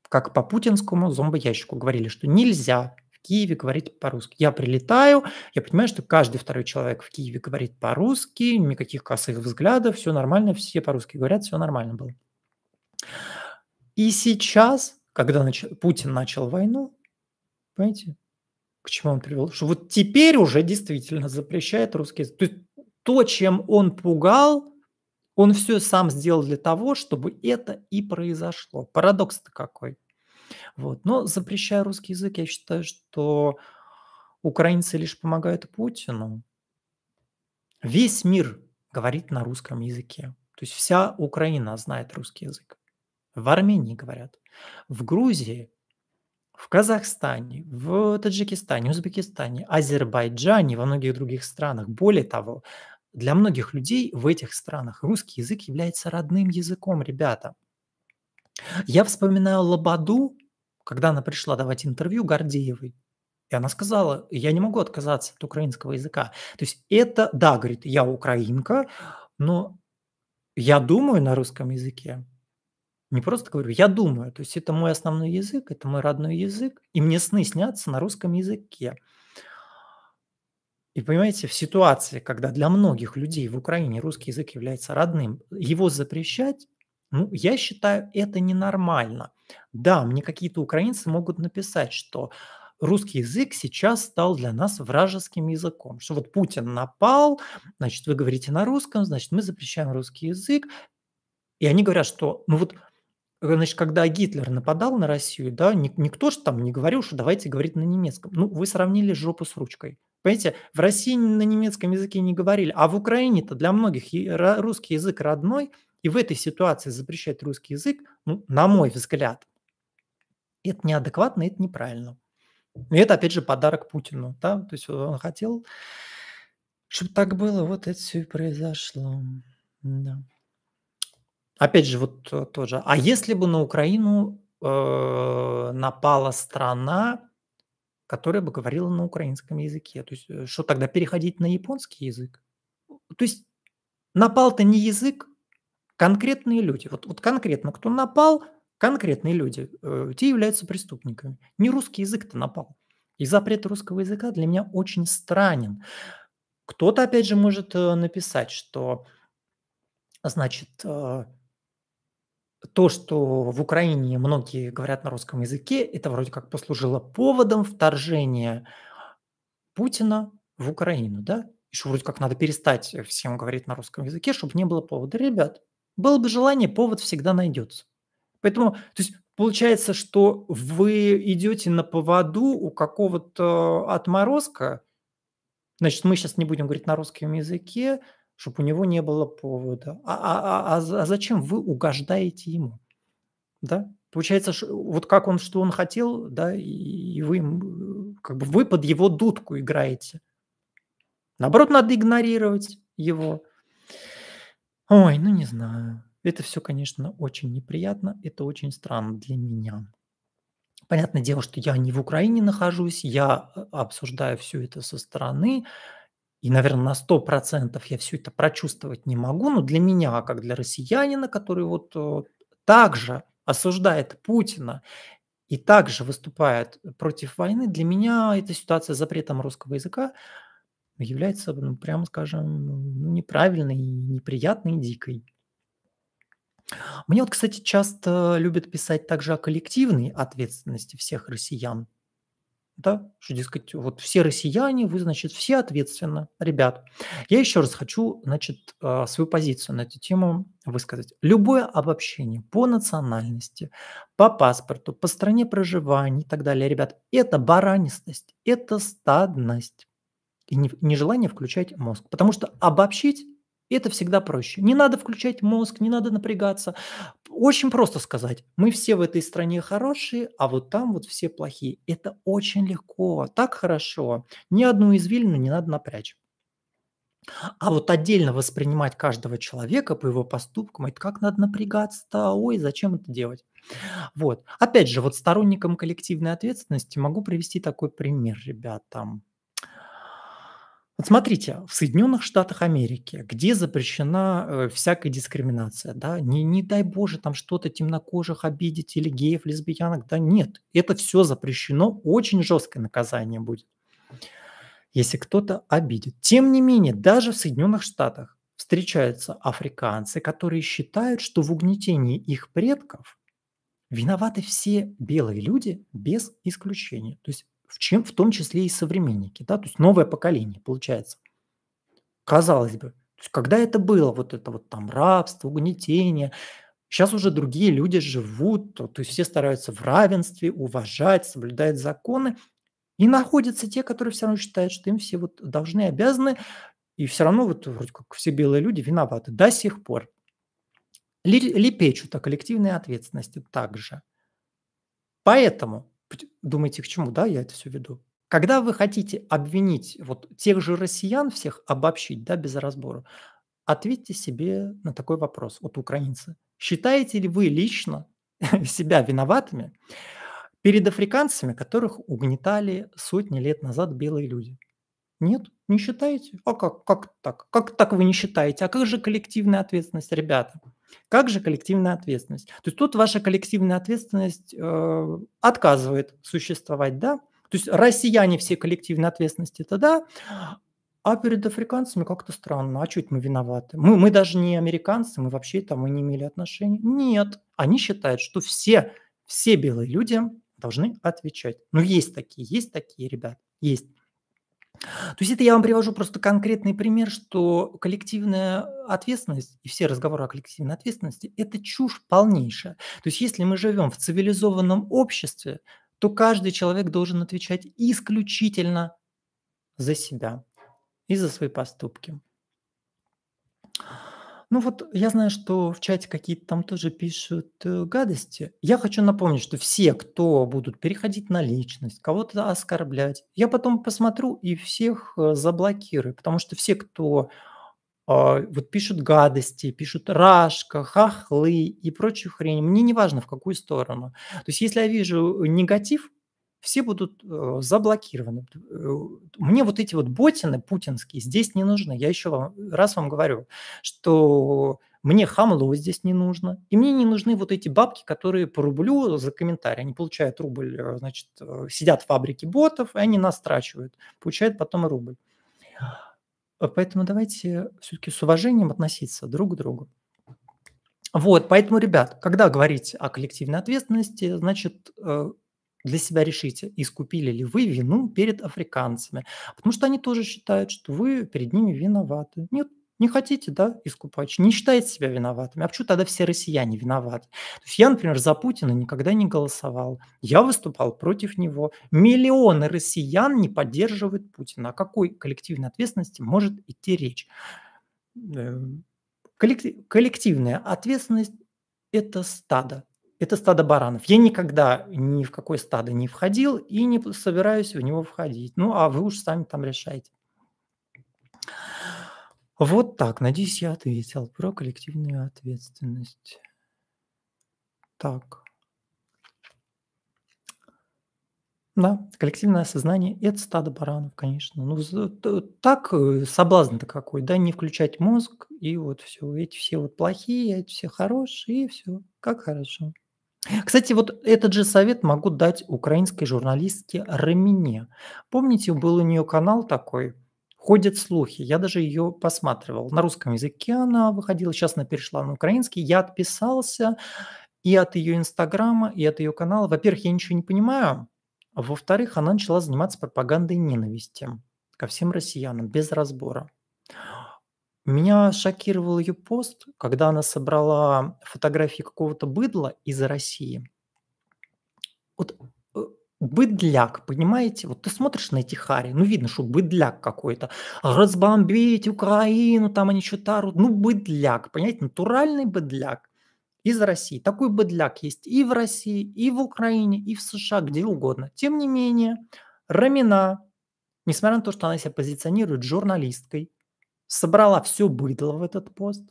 как по путинскому зомбоящику говорили, что нельзя в Киеве говорить по-русски. Я прилетаю, я понимаю, что каждый второй человек в Киеве говорит по-русски, никаких косых взглядов, все нормально, все по-русски говорят, все нормально было. И сейчас, когда нач... Путин начал войну, понимаете, к чему он привел, что вот теперь уже действительно запрещает русский язык. То есть то, чем он пугал, он все сам сделал для того, чтобы это и произошло. Парадокс-то какой. Вот. Но запрещая русский язык, я считаю, что украинцы лишь помогают Путину. Весь мир говорит на русском языке. То есть вся Украина знает русский язык. В Армении говорят. В Грузии в Казахстане, в Таджикистане, Узбекистане, Азербайджане, во многих других странах. Более того, для многих людей в этих странах русский язык является родным языком, ребята. Я вспоминаю Лободу, когда она пришла давать интервью Гордеевой. И она сказала, я не могу отказаться от украинского языка. То есть это, да, говорит, я украинка, но я думаю на русском языке не просто говорю, я думаю. То есть это мой основной язык, это мой родной язык, и мне сны снятся на русском языке. И понимаете, в ситуации, когда для многих людей в Украине русский язык является родным, его запрещать, ну, я считаю, это ненормально. Да, мне какие-то украинцы могут написать, что русский язык сейчас стал для нас вражеским языком. Что вот Путин напал, значит, вы говорите на русском, значит, мы запрещаем русский язык. И они говорят, что ну вот значит, когда Гитлер нападал на Россию, да, никто же там не говорил, что давайте говорить на немецком. Ну, вы сравнили жопу с ручкой. Понимаете, в России на немецком языке не говорили, а в Украине-то для многих русский язык родной, и в этой ситуации запрещать русский язык, ну, на мой взгляд, это неадекватно, это неправильно. И это, опять же, подарок Путину, да, то есть он хотел, чтобы так было, вот это все и произошло, да. Опять же, вот э, тоже. А если бы на Украину э, напала страна, которая бы говорила на украинском языке, то есть э, что тогда переходить на японский язык? То есть напал-то не язык, конкретные люди. Вот, вот конкретно, кто напал, конкретные люди, э, те являются преступниками. Не русский язык-то напал. И запрет русского языка для меня очень странен. Кто-то, опять же, может э, написать, что, значит, то, что в Украине многие говорят на русском языке, это вроде как послужило поводом вторжения Путина в Украину, да? И что вроде как надо перестать всем говорить на русском языке, чтобы не было повода. Ребят, было бы желание, повод всегда найдется. Поэтому, то есть, получается, что вы идете на поводу у какого-то отморозка, значит, мы сейчас не будем говорить на русском языке, чтобы у него не было повода. А, а, а, а, а зачем вы угождаете ему? Да? Получается, вот как он, что он хотел, да, и вы как бы вы под его дудку играете. Наоборот, надо игнорировать его. Ой, ну не знаю. Это все, конечно, очень неприятно, это очень странно для меня. Понятное дело, что я не в Украине нахожусь, я а, обсуждаю все это со стороны, и, наверное, на 100% я все это прочувствовать не могу, но для меня, как для россиянина, который вот э, также осуждает Путина и также выступает э, против войны, для меня эта ситуация с запретом русского языка является, ну, прямо скажем, ну, неправильной, неприятной и дикой. Мне вот, кстати, часто любят писать также о коллективной ответственности всех россиян да, что, дескать, вот все россияне, вы, значит, все ответственно, ребят. Я еще раз хочу, значит, э, свою позицию на эту тему высказать. Любое обобщение по национальности, по паспорту, по стране проживания и так далее, ребят, это баранистость, это стадность и нежелание включать мозг. Потому что обобщить это всегда проще. Не надо включать мозг, не надо напрягаться. Очень просто сказать, мы все в этой стране хорошие, а вот там вот все плохие. Это очень легко, так хорошо. Ни одну извилину не надо напрячь. А вот отдельно воспринимать каждого человека по его поступкам, это как надо напрягаться-то, ой, зачем это делать? Вот. Опять же, вот сторонникам коллективной ответственности могу привести такой пример, ребятам. Вот смотрите, в Соединенных Штатах Америки, где запрещена э, всякая дискриминация, да, не, не дай Боже, там что-то темнокожих обидеть или геев, лесбиянок, да, нет, это все запрещено, очень жесткое наказание будет, если кто-то обидит. Тем не менее, даже в Соединенных Штатах встречаются африканцы, которые считают, что в угнетении их предков виноваты все белые люди без исключения. То есть в, чем, в том числе и современники, да, то есть новое поколение, получается. Казалось бы, то есть когда это было, вот это вот там рабство, угнетение, Сейчас уже другие люди живут, то есть все стараются в равенстве, уважать, соблюдать законы. И находятся те, которые все равно считают, что им все вот должны, обязаны, и все равно вот вроде как все белые люди виноваты до сих пор. Лепечут о коллективной ответственности также. Поэтому думаете, к чему, да, я это все веду? Когда вы хотите обвинить вот тех же россиян, всех обобщить, да, без разбора, ответьте себе на такой вопрос от украинца. Считаете ли вы лично [laughs] себя виноватыми перед африканцами, которых угнетали сотни лет назад белые люди? Нет, не считаете? А как, как так? Как так вы не считаете? А как же коллективная ответственность, ребята? Как же коллективная ответственность? То есть тут ваша коллективная ответственность э, отказывает существовать, да? То есть россияне все коллективной ответственности тогда, а перед африканцами как-то странно. А чуть мы виноваты? Мы, мы даже не американцы, мы вообще там мы не имели отношений. Нет, они считают, что все, все белые люди должны отвечать. Ну, есть такие, есть такие, ребят, есть. То есть это я вам привожу просто конкретный пример, что коллективная ответственность и все разговоры о коллективной ответственности – это чушь полнейшая. То есть если мы живем в цивилизованном обществе, то каждый человек должен отвечать исключительно за себя и за свои поступки. Ну вот я знаю, что в чате какие-то там тоже пишут э, гадости. Я хочу напомнить, что все, кто будут переходить на личность, кого-то оскорблять, я потом посмотрю и всех э, заблокирую, потому что все, кто а, вот пишут гадости, пишут рашка, хахлы и прочую хрень. Мне не важно, в какую сторону. То есть если я вижу э, негатив, все будут э, заблокированы. Э, мне вот эти вот ботины путинские здесь не нужны. Я еще вам, раз вам говорю, что мне хамло здесь не нужно, и мне не нужны вот эти бабки, которые по рублю за комментарий. Они получают рубль, э, значит, э, сидят в фабрике ботов, и они настрачивают, получают потом рубль. Поэтому давайте все-таки с уважением относиться друг к другу. Вот, поэтому, ребят, когда говорить о коллективной ответственности, значит, для себя решите, искупили ли вы вину перед африканцами. Потому что они тоже считают, что вы перед ними виноваты. Нет, не хотите, да, искупать, не считаете себя виноватыми. А почему тогда все россияне виноваты? То есть я, например, за Путина никогда не голосовал. Я выступал против него. Миллионы россиян не поддерживают Путина. О какой коллективной ответственности может идти речь? Эм, коллектив, коллективная ответственность – это стадо это стадо баранов. Я никогда ни в какое стадо не входил и не собираюсь в него входить. Ну, а вы уж сами там решайте. Вот так. Надеюсь, я ответил про коллективную ответственность. Так. Да, коллективное сознание – это стадо баранов, конечно. Ну, так э, соблазн-то какой, да, не включать мозг, и вот все, эти все вот плохие, эти все хорошие, и все, как хорошо. Кстати, вот этот же совет могу дать украинской журналистке Рамине. Помните, был у нее канал такой «Ходят слухи». Я даже ее посматривал. На русском языке она выходила, сейчас она перешла на украинский. Я отписался и от ее Инстаграма, и от ее канала. Во-первых, я ничего не понимаю. Во-вторых, она начала заниматься пропагандой ненависти ко всем россиянам без разбора. Меня шокировал ее пост, когда она собрала фотографии какого-то быдла из России. Вот э, быдляк, понимаете? Вот ты смотришь на эти хари, ну видно, что быдляк какой-то. Разбомбить Украину, там они что-то орут. Ну быдляк, понимаете? Натуральный быдляк из России. Такой быдляк есть и в России, и в Украине, и в США, где угодно. Тем не менее, Рамина, несмотря на то, что она себя позиционирует журналисткой, собрала все быдло в этот пост,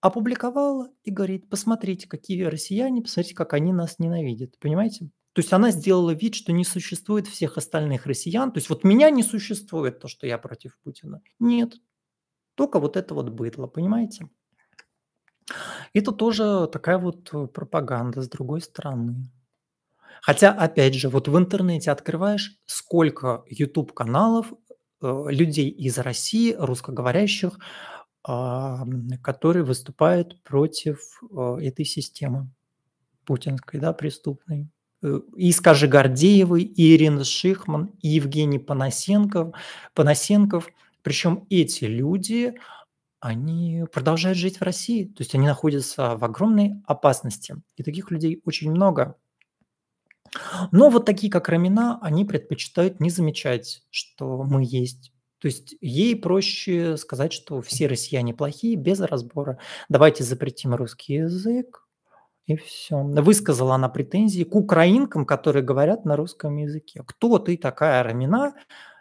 опубликовала и говорит, посмотрите, какие россияне, посмотрите, как они нас ненавидят. Понимаете? То есть она сделала вид, что не существует всех остальных россиян. То есть вот меня не существует, то, что я против Путина. Нет. Только вот это вот быдло, понимаете? Это тоже такая вот э, пропаганда с другой стороны. Хотя, опять же, вот в интернете открываешь, сколько YouTube-каналов Э, людей из России, русскоговорящих, которые выступают против э, этой системы путинской, да, преступной. Э, и Скажи Ирина Шихман, Евгений Панасенков. Панасенков. Причем эти люди, они продолжают жить в России. То есть они находятся в огромной опасности. И таких людей очень много – но вот такие, как Рамина, они предпочитают не замечать, что мы есть. То есть ей проще сказать, что все россияне плохие, без разбора. Давайте запретим русский язык, и все. Высказала она претензии к украинкам, которые говорят на русском языке. Кто ты такая, Рамина,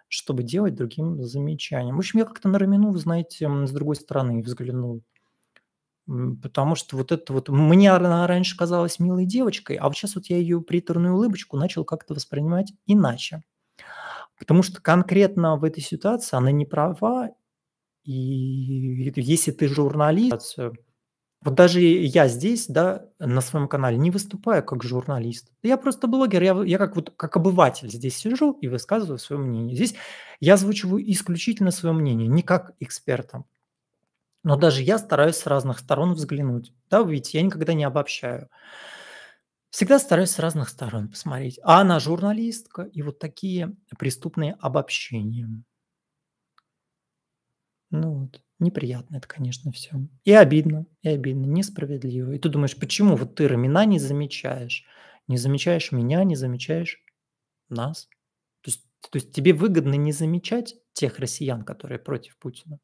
чтобы делать другим замечания? В общем, я как-то на Рамину, вы знаете, с другой стороны взглянул потому что вот это вот... Мне она раньше казалась милой девочкой, а вот сейчас вот я ее приторную улыбочку начал как-то воспринимать иначе. Потому что конкретно в этой ситуации она не права, и если ты журналист, э, вот даже я здесь, да, на своем канале не выступаю как журналист. Я просто блогер, я, я как, вот, как обыватель здесь сижу и высказываю свое мнение. Здесь я озвучиваю исключительно свое мнение, не как экспертом. Но даже я стараюсь с разных сторон взглянуть. Да, вы видите, я никогда не обобщаю. Всегда стараюсь с разных сторон посмотреть. А она журналистка, и вот такие преступные обобщения. Ну вот, неприятно это, конечно, все. И обидно, и обидно, несправедливо. И ты думаешь, почему вот ты Рамина не замечаешь? Не замечаешь меня, не замечаешь нас? То есть, то есть тебе выгодно не замечать тех россиян, которые против Путина?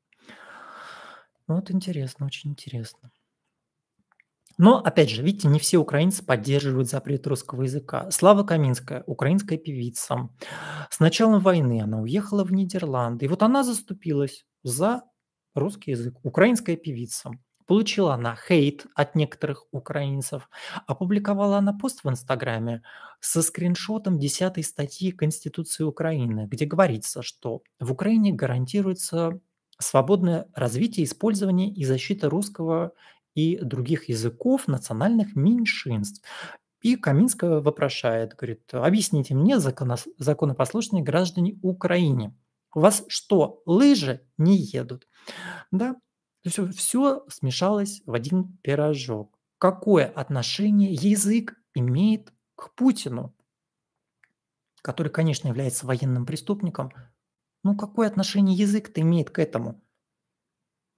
Ну, вот интересно, очень интересно. Но, опять же, видите, не все украинцы поддерживают запрет русского языка. Слава Каминская, украинская певица. С началом войны она уехала в Нидерланды. И вот она заступилась за русский язык. Украинская певица. Получила она хейт от некоторых украинцев. Опубликовала она пост в Инстаграме со скриншотом 10 статьи Конституции Украины, где говорится, что в Украине гарантируется свободное развитие, использование и защита русского и других языков национальных меньшинств. И Каминская вопрошает, говорит, объясните мне, законопослушные граждане Украины, у вас что, лыжи не едут? Да, все, все смешалось в один пирожок. Какое отношение язык имеет к Путину, который, конечно, является военным преступником, ну какое отношение язык-то имеет к этому?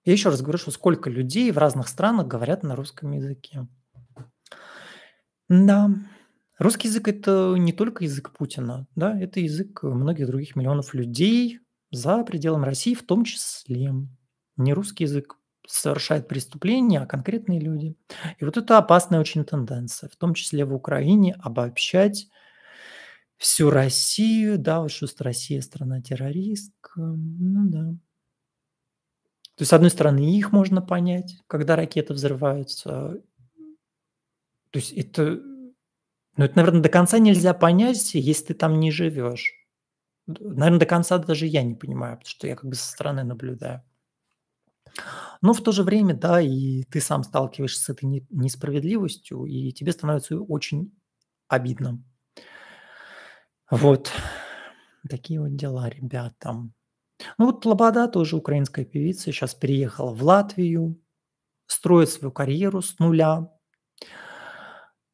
Я еще раз говорю, что сколько людей в разных странах говорят на русском языке. Да, русский язык – это не только язык Путина, да, это язык многих других миллионов людей за пределами России в том числе. Не русский язык совершает преступления, а конкретные люди. И вот это опасная очень тенденция, в том числе в Украине, обобщать всю Россию, да, вот что Россия страна террористка, ну да. То есть, с одной стороны, их можно понять, когда ракеты взрываются. То есть это, ну, это, наверное, до конца нельзя понять, если ты там не живешь. Наверное, до конца даже я не понимаю, потому что я как бы со стороны наблюдаю. Но в то же время, да, и ты сам сталкиваешься с этой несправедливостью, и тебе становится очень обидно. Вот такие вот дела, ребята. Ну вот Лобода тоже украинская певица, сейчас переехала в Латвию, строит свою карьеру с нуля.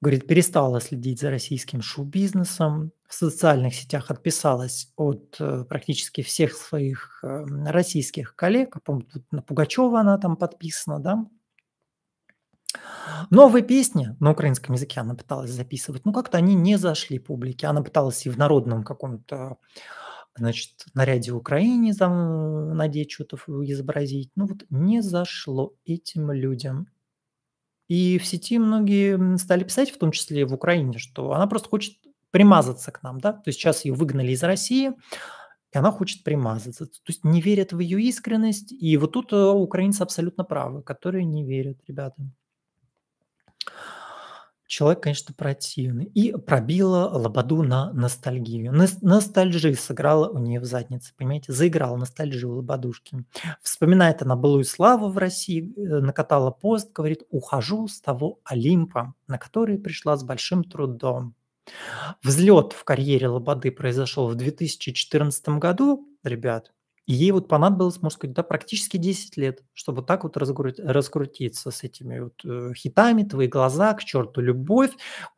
Говорит, перестала следить за российским шоу-бизнесом, в социальных сетях отписалась от э, практически всех своих э, российских коллег. А, Помню, тут на Пугачева она там подписана, да. Новые песни на украинском языке она пыталась записывать, но как-то они не зашли публике. Она пыталась и в народном каком-то значит, наряде Украине там, надеть что-то, изобразить. Ну вот не зашло этим людям. И в сети многие стали писать, в том числе в Украине, что она просто хочет примазаться к нам, да, то есть сейчас ее выгнали из России, и она хочет примазаться. То есть не верят в ее искренность, и вот тут э, украинцы абсолютно правы, которые не верят, ребята человек, конечно, противный. И пробила Лободу на ностальгию. Ностальжи сыграла у нее в заднице, понимаете? Заиграла ностальжи у Лободушки. Вспоминает она былую славу в России, э, накатала пост, говорит, ухожу с того Олимпа, на который пришла с большим трудом. Взлет в карьере Лободы произошел в 2014 году, ребят, и ей вот понадобилось, можно сказать, да, практически 10 лет, чтобы так вот разгру- раскрутиться с этими вот э, хитами «Твои глаза», «К черту любовь».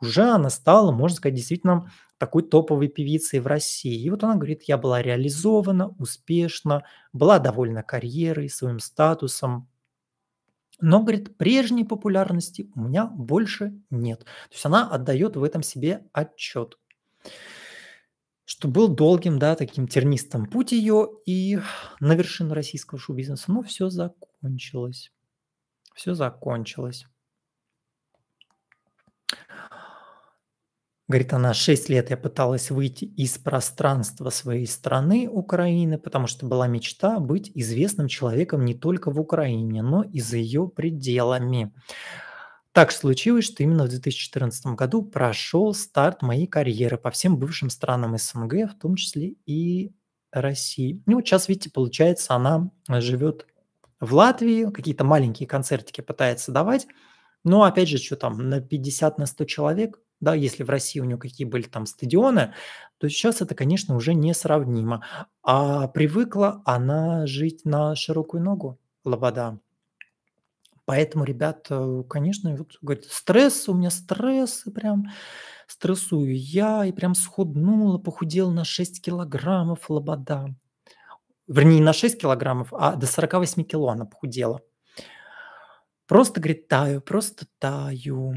Уже она стала, можно сказать, действительно такой топовой певицей в России. И вот она говорит, я была реализована, успешна, была довольна карьерой, своим статусом, но, говорит, прежней популярности у меня больше нет. То есть она отдает в этом себе отчет что был долгим, да, таким тернистым путь ее и на вершину российского шоу-бизнеса. Но ну, все закончилось. Все закончилось. Говорит она, 6 лет я пыталась выйти из пространства своей страны Украины, потому что была мечта быть известным человеком не только в Украине, но и за ее пределами. Так случилось, что именно в 2014 году прошел старт моей карьеры по всем бывшим странам СНГ, в том числе и России. Ну, вот сейчас, видите, получается, она э, живет в Латвии, какие-то маленькие концертики пытается давать, но, опять же, что там, на 50, на 100 человек, да, если в России у нее какие были там стадионы, то сейчас это, конечно, уже несравнимо. А привыкла она жить на широкую ногу, Лобода. Поэтому, ребята, конечно, вот, говорит, стресс, у меня стресс, и прям стрессую я, и прям схуднула, похудела на 6 килограммов лобода. Вернее, не на 6 килограммов, а до 48 кило она похудела. Просто, говорит, таю, просто таю.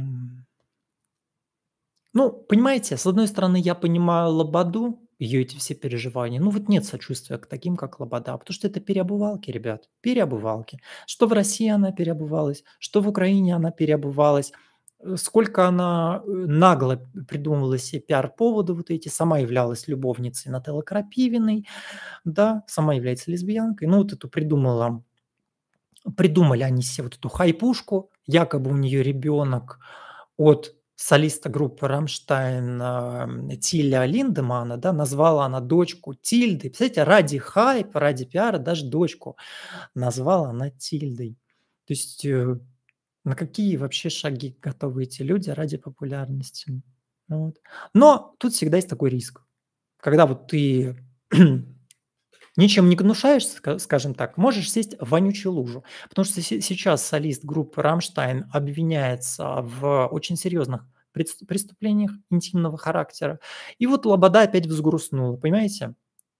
Ну, понимаете, с одной стороны, я понимаю лободу, ее эти все переживания. Ну вот нет сочувствия к таким, как Лобода, потому что это переобувалки, ребят, переобувалки. Что в России она переобувалась, что в Украине она переобувалась, э, сколько она э, нагло придумывала себе пиар-поводы вот эти, сама являлась любовницей Нателлы Крапивиной, да, сама является лесбиянкой, ну вот эту придумала, придумали они себе вот эту хайпушку, якобы у нее ребенок от солиста группы «Рамштайн» Тилля Линдемана, да, назвала она дочку Тильдой. Представляете, ради хайпа, ради пиара даже дочку назвала она Тильдой. То есть э, на какие вообще шаги готовы эти люди ради популярности? Вот. Но тут всегда есть такой риск. Когда вот ты ничем не гнушаешься, скажем так, можешь сесть в вонючую лужу. Потому что сейчас солист группы «Рамштайн» обвиняется в очень серьезных преступлениях интимного характера. И вот Лобода опять взгрустнула, понимаете?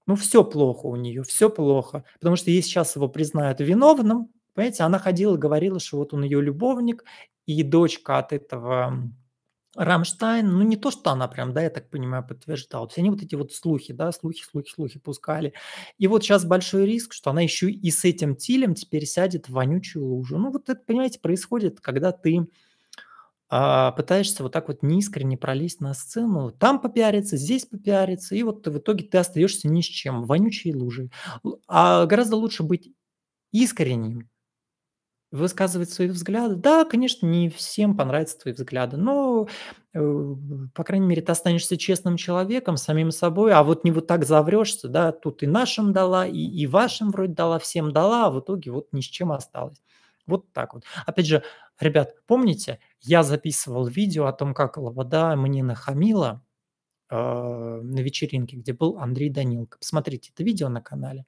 Ну, все плохо у нее, все плохо. Потому что ей сейчас его признают виновным. Понимаете, она ходила, говорила, что вот он ее любовник, и дочка от этого Рамштайн, ну не то, что она прям, да, я так понимаю, подтверждала. То есть они вот эти вот слухи, да, слухи, слухи, слухи пускали. И вот сейчас большой риск, что она еще и с этим Тилем теперь сядет в вонючую лужу. Ну вот это, понимаете, происходит, когда ты а, пытаешься вот так вот неискренне пролезть на сцену, там попиариться, здесь попиариться, и вот в итоге ты остаешься ни с чем, вонючей лужей. А гораздо лучше быть искренним, высказывать свои взгляды. Да, конечно, не всем понравятся твои взгляды, но, э, по крайней мере, ты останешься честным человеком, самим собой, а вот не вот так заврешься, да, тут и нашим дала, и, и вашим вроде дала, всем дала, а в итоге вот ни с чем осталось. Вот так вот. Опять же, ребят, помните, я записывал видео о том, как Лобода мне нахамила э, на вечеринке, где был Андрей Данилко. Посмотрите это видео на канале.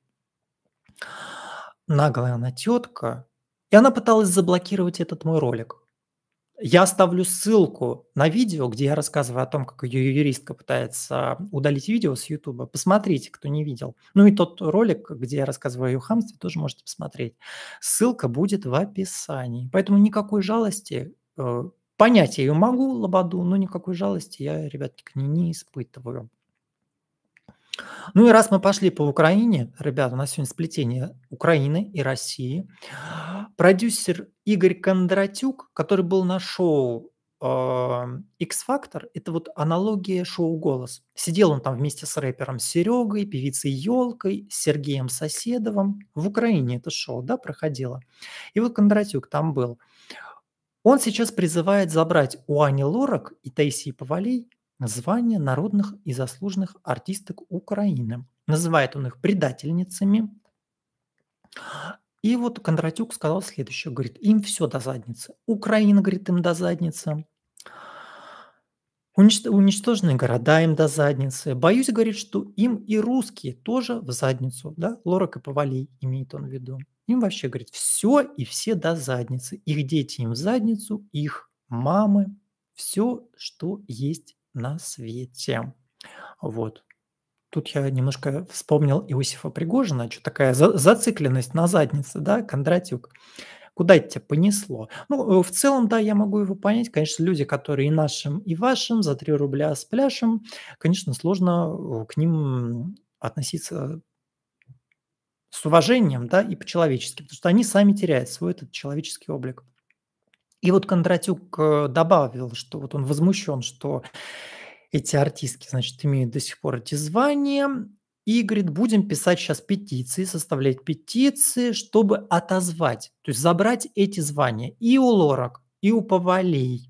Наглая она тетка и она пыталась заблокировать этот мой ролик. Я оставлю ссылку на видео, где я рассказываю о том, как ее юристка пытается удалить видео с YouTube. Посмотрите, кто не видел. Ну и тот ролик, где я рассказываю о ее хамстве, тоже можете посмотреть. Ссылка будет в описании. Поэтому никакой жалости, э, понять я ее могу, лободу, но никакой жалости я, ребятки, к ней не испытываю. Ну и раз мы пошли по Украине, ребята, у нас сегодня сплетение Украины и России. Продюсер Игорь Кондратюк, который был на шоу X-Factor э, – это вот аналогия шоу «Голос». Сидел он там вместе с рэпером Серегой, певицей Елкой, Сергеем Соседовым. В Украине это шоу, да, проходило. И вот Кондратюк там был. Он сейчас призывает забрать у Ани Лорак и Таисии Повалей звание народных и заслуженных артисток Украины. Называет он их предательницами. И вот Кондратюк сказал следующее, говорит, им все до задницы. Украина, говорит, им до задницы. Уничтоженные города им до задницы. Боюсь, говорит, что им и русские тоже в задницу. Да? и Каповалей имеет он в виду. Им вообще, говорит, все и все до задницы. Их дети им в задницу, их мамы. Все, что есть на свете. Вот. Тут я немножко вспомнил Иосифа Пригожина, что такая за зацикленность на заднице, да, Кондратюк. Куда это тебя понесло? Ну, в целом, да, я могу его понять. Конечно, люди, которые и нашим, и вашим за 3 рубля с пляшем, конечно, сложно к ним относиться с уважением, да, и по-человечески, потому что они сами теряют свой этот человеческий облик. И вот Кондратюк э, добавил, что вот он возмущен, что эти артистки, значит, имеют до сих пор эти звания. И, говорит, будем писать сейчас петиции, составлять петиции, чтобы отозвать, то есть забрать эти звания и у лорак, и у повалей.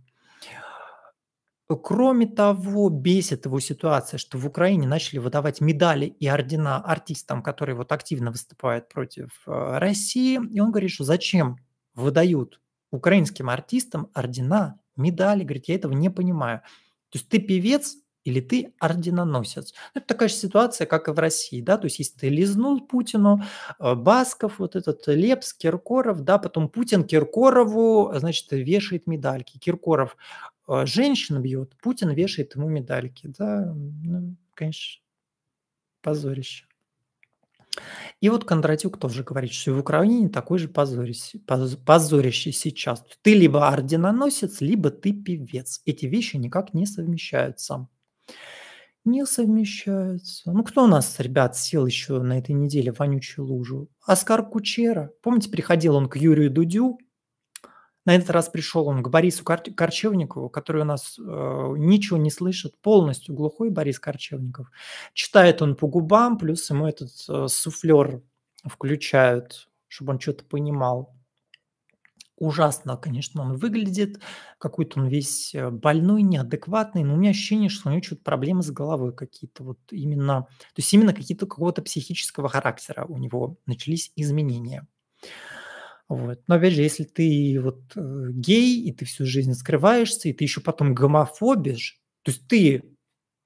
Кроме того, бесит его ситуация, что в Украине начали выдавать медали и ордена артистам, которые вот активно выступают против э, России. И он говорит, что зачем выдают украинским артистам ордена, медали, говорит, я этого не понимаю. То есть ты певец, или ты орденоносец. Ну, это такая же ситуация, как и в России, да, то есть если ты лизнул Путину, э, Басков, вот этот Лепс, Киркоров, да, потом Путин Киркорову, значит, вешает медальки, Киркоров э, женщин бьет, Путин вешает ему медальки, да, ну, конечно, позорище. И вот Кондратюк тоже говорит, что в Украине такой же позорище, позорище сейчас. Ты либо орденоносец, либо ты певец. Эти вещи никак не совмещаются. Не совмещаются. Ну, кто у нас, ребят, сел еще на этой неделе вонючую лужу? Оскар Кучера. Помните, приходил он к Юрию Дудю на этот раз пришел он к Борису Корчевникову, который у нас э, ничего не слышит, полностью глухой Борис Корчевников. Читает он по губам, плюс ему этот э, суфлер включают, чтобы он что-то понимал. Ужасно, конечно, он выглядит, какой-то он весь э, больной, неадекватный, но у меня ощущение, что у него что-то проблемы с головой какие-то, вот именно, то есть именно какие-то какого-то психического характера у него начались изменения. Вот. Но опять же, если ты вот э, гей, и ты всю жизнь скрываешься, и ты еще потом гомофобишь, то есть ты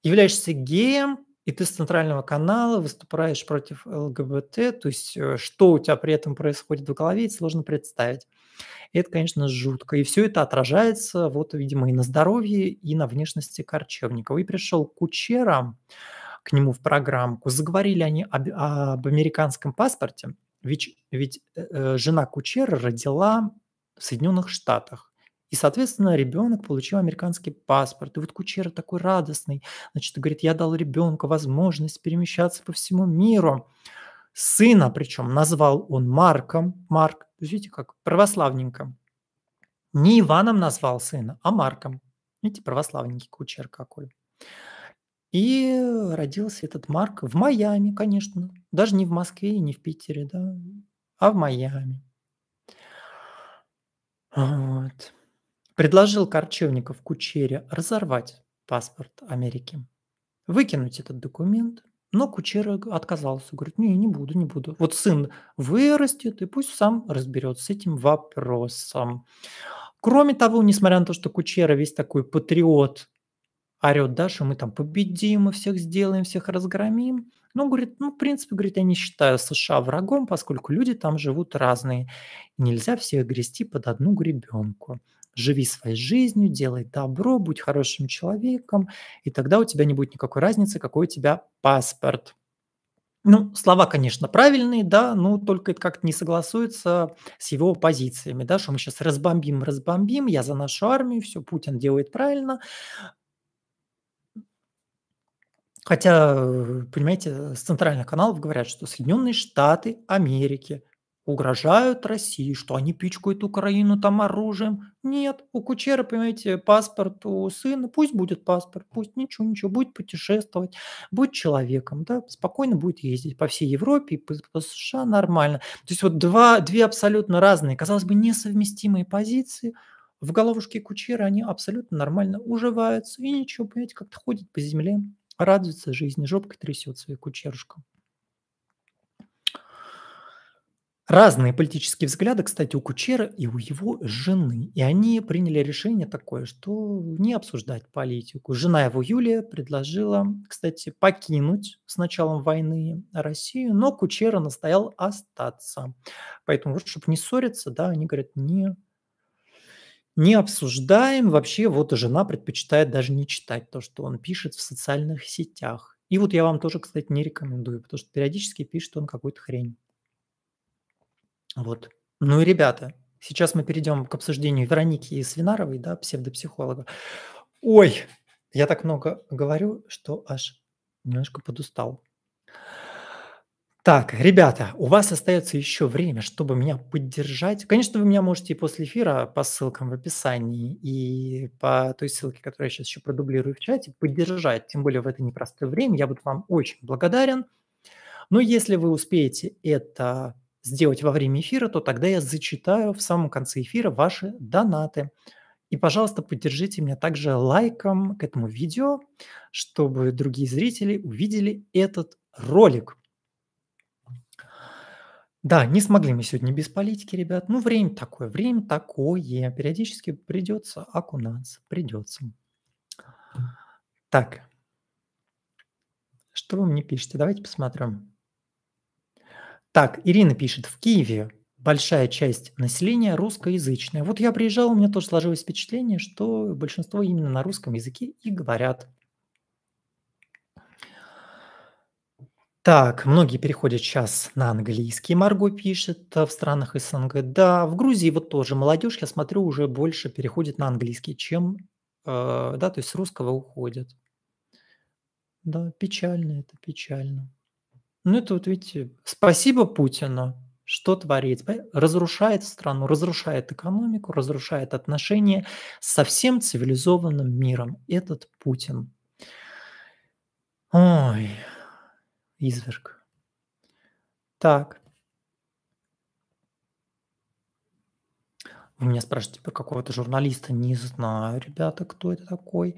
являешься геем, и ты с центрального канала выступаешь против ЛГБТ, то есть э, что у тебя при этом происходит в голове, сложно представить. И это, конечно, жутко. И все это отражается, вот, видимо, и на здоровье, и на внешности Корчевникова. И пришел Кучера к нему в программку. Заговорили они об, об американском паспорте – ведь, ведь э, э, жена Кучера родила в Соединенных Штатах. И, соответственно, ребенок получил американский паспорт. И вот Кучера такой радостный. Значит, говорит, я дал ребенку возможность перемещаться по всему миру. Сына, причем, назвал он Марком. Марк, видите, как православненько. Не Иваном назвал сына, а Марком. Видите, православненький Кучер какой. И родился этот Марк в Майами, конечно. Даже не в Москве и не в Питере, да, а в Майами. Вот. Предложил Корчевников Кучере разорвать паспорт Америки, выкинуть этот документ, но Кучера отказался, говорит, не, не буду, не буду. Вот сын вырастет и пусть сам разберется с этим вопросом. Кроме того, несмотря на то, что Кучера весь такой патриот орет Даша, мы там победим, мы всех сделаем, всех разгромим. Ну, говорит, ну, в принципе, говорит, я не считаю США врагом, поскольку люди там живут разные. Нельзя всех грести под одну гребенку. Живи своей жизнью, делай добро, будь хорошим человеком, и тогда у тебя не будет никакой разницы, какой у тебя паспорт. Ну, слова, конечно, правильные, да, но только это как-то не согласуется с его позициями, да, что мы сейчас разбомбим, разбомбим, я за нашу армию, все, Путин делает правильно, Хотя, э, понимаете, э, с центральных каналов говорят, что Соединенные Штаты Америки угрожают России, что они пичкают Украину там оружием. Нет, у Кучера, понимаете, паспорт у сына, пусть будет паспорт, пусть ничего, ничего, будет путешествовать, будет человеком, да, спокойно будет ездить по всей Европе, по, по США нормально. То есть вот два, две абсолютно разные, казалось бы, несовместимые позиции, в головушке Кучера они абсолютно нормально уживаются и ничего, понимаете, как-то ходят по земле радуется жизни, жопкой трясет своей кучерушку. Разные политические взгляды, кстати, у Кучера и у его жены. И они приняли решение такое, что не обсуждать политику. Жена его Юлия предложила, кстати, покинуть с началом войны Россию, но Кучера настоял остаться. Поэтому, чтобы не ссориться, да, они говорят, не не обсуждаем. Вообще вот и жена предпочитает даже не читать то, что он пишет в социальных сетях. И вот я вам тоже, кстати, не рекомендую, потому что периодически пишет он какую-то хрень. Вот. Ну и, ребята, сейчас мы перейдем к обсуждению Вероники Свинаровой, да, псевдопсихолога. Ой, я так много говорю, что аж немножко подустал. Так, ребята, у вас остается еще время, чтобы меня поддержать. Конечно, вы меня можете и после эфира по ссылкам в описании и по той ссылке, которую я сейчас еще продублирую в чате, поддержать. Тем более в это непростое время. Я буду вам очень благодарен. Но если вы успеете это сделать во время эфира, то тогда я зачитаю в самом конце эфира ваши донаты. И, пожалуйста, поддержите меня также лайком к этому видео, чтобы другие зрители увидели этот ролик. Да, не смогли мы сегодня без политики, ребят. Ну, время такое, время такое. Периодически придется окунаться, придется. Так, что вы мне пишете? Давайте посмотрим. Так, Ирина пишет, в Киеве большая часть населения русскоязычная. Вот я приезжал, у меня тоже сложилось впечатление, что большинство именно на русском языке и говорят. Так, многие переходят сейчас на английский, Марго пишет, э, в странах СНГ. Да, в Грузии вот тоже молодежь, я смотрю, уже больше переходит на английский, чем, э, да, то есть с русского уходят. Да, печально это, печально. Ну это вот видите, спасибо Путину, что творит. Разрушает страну, разрушает экономику, разрушает отношения со всем цивилизованным миром. Этот Путин. Ой, Изверг. Так. Вы меня спрашиваете про какого-то журналиста. Не знаю, ребята, кто это такой.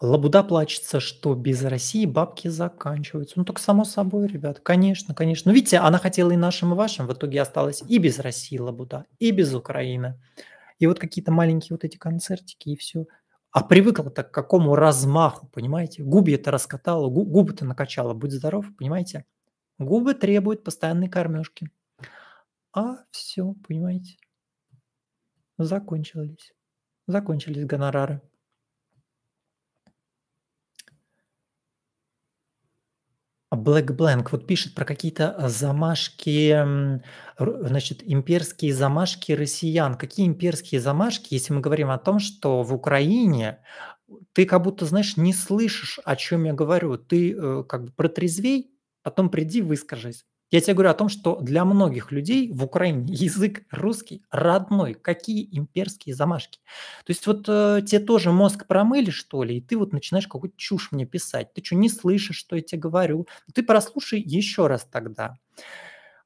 Лабуда плачется, что без России бабки заканчиваются. Ну, только само собой, ребят. Конечно, конечно. Но ну, видите, она хотела и нашим, и вашим. В итоге осталась и без России Лабуда, и без Украины. И вот какие-то маленькие вот эти концертики, и все – а привыкла-то к какому размаху, понимаете? Губи это раскатала, губы ты накачала, будь здоров, понимаете? Губы требуют постоянной кормежки. А все, понимаете? Закончились. Закончились гонорары. А Black Blank вот пишет про какие-то а, замашки, значит, имперские замашки россиян. Какие имперские замашки, если мы говорим о том, что в Украине ты как будто, знаешь, не слышишь, о чем я говорю. Ты э, как бы протрезвей, потом приди, выскажись. Я тебе говорю о том, что для многих людей в Украине [laughs] язык русский родной. Какие имперские замашки? То есть вот э, тебе тоже мозг промыли, что ли, и ты вот начинаешь какую-то чушь мне писать. Ты что, не слышишь, что я тебе говорю? Ты прослушай еще раз тогда.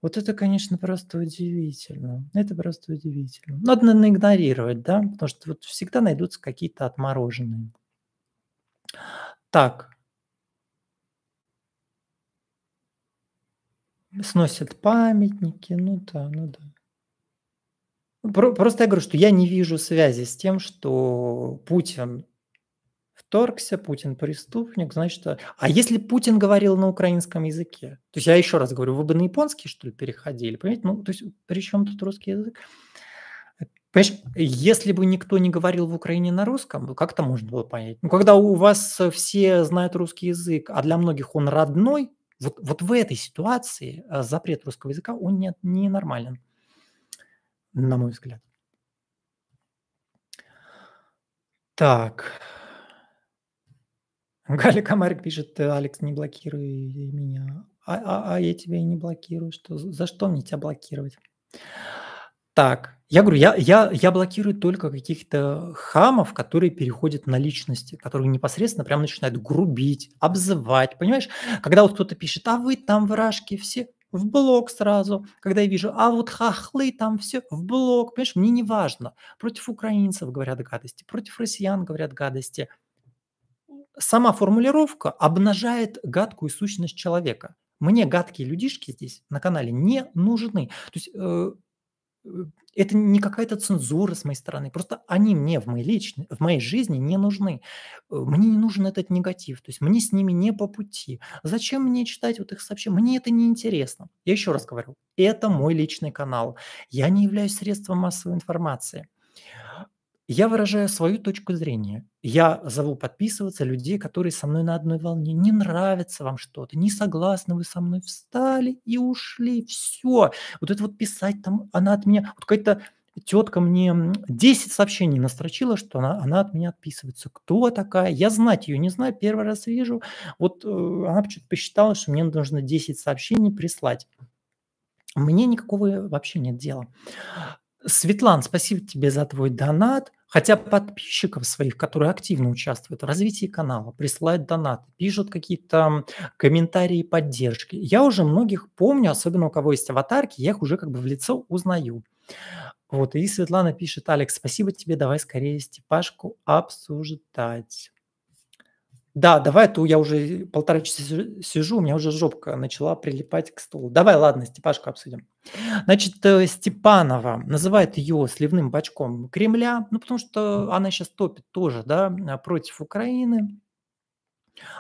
Вот это, конечно, просто удивительно. Это просто удивительно. Надо, наверное, игнорировать, да, потому что вот всегда найдутся какие-то отмороженные. Так, Сносят памятники, ну да, ну да. Ну, просто я говорю, что я не вижу связи с тем, что Путин вторгся, Путин преступник, значит... А, а если Путин говорил на украинском языке? То есть я еще раз говорю, вы бы на японский, что ли, переходили? Понимаете? Ну, то есть при чем тут русский язык? Понимаешь, если бы никто не говорил в Украине на русском, ну, как-то можно было понять? Ну, когда у вас все знают русский язык, а для многих он родной, вот, вот в этой ситуации э, запрет русского языка, он не, не нормален, на мой взгляд. Так. [laughs] Галя Комарик пишет, э, Алекс, не блокируй меня. А, а, а я тебя и не блокирую. Что, за что мне тебя блокировать? Так, я говорю, я, я, я блокирую только каких-то хамов, которые переходят на личности, которые непосредственно прям начинают грубить, обзывать, понимаешь? Когда вот кто-то пишет, а вы там вражки все, в блок сразу. Когда я вижу, а вот хахлы там все, в блок, понимаешь, мне не важно. Против украинцев говорят гадости, против россиян говорят гадости. Сама формулировка обнажает гадкую сущность человека. Мне гадкие людишки здесь на канале не нужны. То есть э, это не какая-то цензура с моей стороны, просто они мне в моей, личной, в моей жизни не нужны. Э, мне не нужен этот негатив, то есть мне с ними не по пути. Зачем мне читать вот их сообщения? Мне это не интересно. Я еще раз говорю, это мой личный канал. Я не являюсь средством массовой информации. Я выражаю свою точку зрения. Я зову подписываться людей, которые со мной на одной волне. Не нравится вам что-то, не согласны вы со мной, встали и ушли. Все. Вот это вот писать там, она от меня... Вот какая-то тетка мне 10 сообщений настрочила, что она, она от меня отписывается. Кто такая? Я знать ее не знаю, первый раз вижу. Вот э, она почему-то посчитала, что мне нужно 10 сообщений прислать. Мне никакого вообще нет дела. Светлан, спасибо тебе за твой донат. Хотя подписчиков своих, которые активно участвуют в развитии канала, присылают донаты, пишут какие-то комментарии поддержки. Я уже многих помню, особенно у кого есть аватарки, я их уже как бы в лицо узнаю. Вот, и Светлана пишет, Алекс, спасибо тебе, давай скорее Степашку обсуждать. Да, давай, а то я уже полтора часа сижу, у меня уже жопка начала прилипать к столу. Давай, ладно, Степашку обсудим. Значит, э, Степанова называет ее сливным бачком Кремля, ну, потому что она сейчас топит тоже, да, а, против Украины.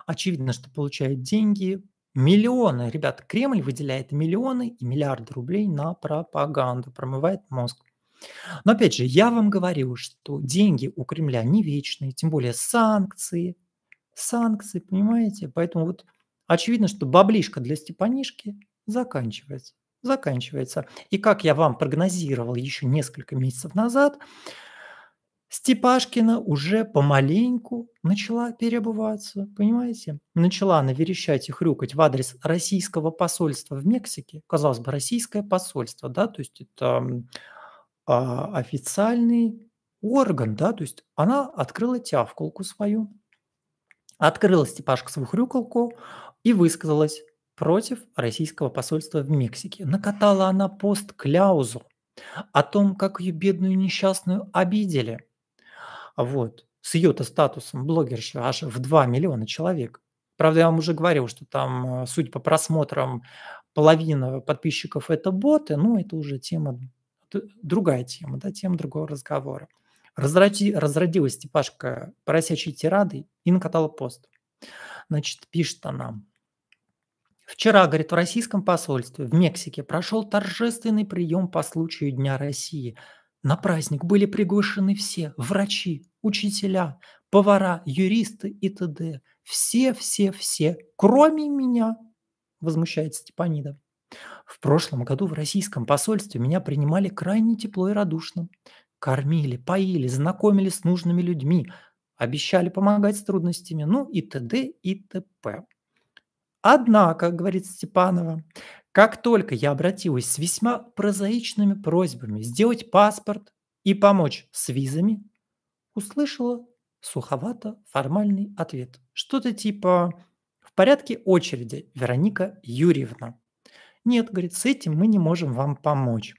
Очевидно, что получает деньги. Миллионы, ребят, Кремль выделяет миллионы и миллиарды рублей на пропаганду, промывает мозг. Но опять же, я вам говорил, что деньги у Кремля не вечные, тем более санкции, санкции, понимаете? Поэтому вот очевидно, что баблишка для Степанишки заканчивается. Заканчивается. И как я вам прогнозировал еще несколько месяцев назад, Степашкина уже помаленьку начала перебываться, понимаете? Начала наверещать и хрюкать в адрес российского посольства в Мексике. Казалось бы, российское посольство, да, то есть это а, официальный орган, да, то есть она открыла тявколку свою, открыла Степашка свою хрюкалку и высказалась против российского посольства в Мексике. Накатала она пост Кляузу о том, как ее бедную несчастную обидели. Вот. С ее-то статусом блогерши аж в 2 миллиона человек. Правда, я вам уже говорил, что там, э, судя по просмотрам, половина подписчиков – это боты, Ну это уже тема, другая тема, да, тема другого разговора. Разради, разродилась Степашка поросячьей тирадой и накатала пост. Значит, пишет она. Вчера, говорит, в российском посольстве в Мексике прошел торжественный прием по случаю Дня России. На праздник были приглашены все – врачи, учителя, повара, юристы и т.д. Все-все-все, кроме меня, возмущается Степанида. В прошлом году в российском посольстве меня принимали крайне тепло и радушно кормили, поили, знакомили с нужными людьми, обещали помогать с трудностями, ну и т.д. и т.п. Однако, говорит Степанова, как только я обратилась с весьма прозаичными просьбами сделать паспорт и помочь с визами, услышала суховато формальный ответ. Что-то типа «В порядке очереди, Вероника Юрьевна». Нет, говорит, с этим мы не можем вам помочь.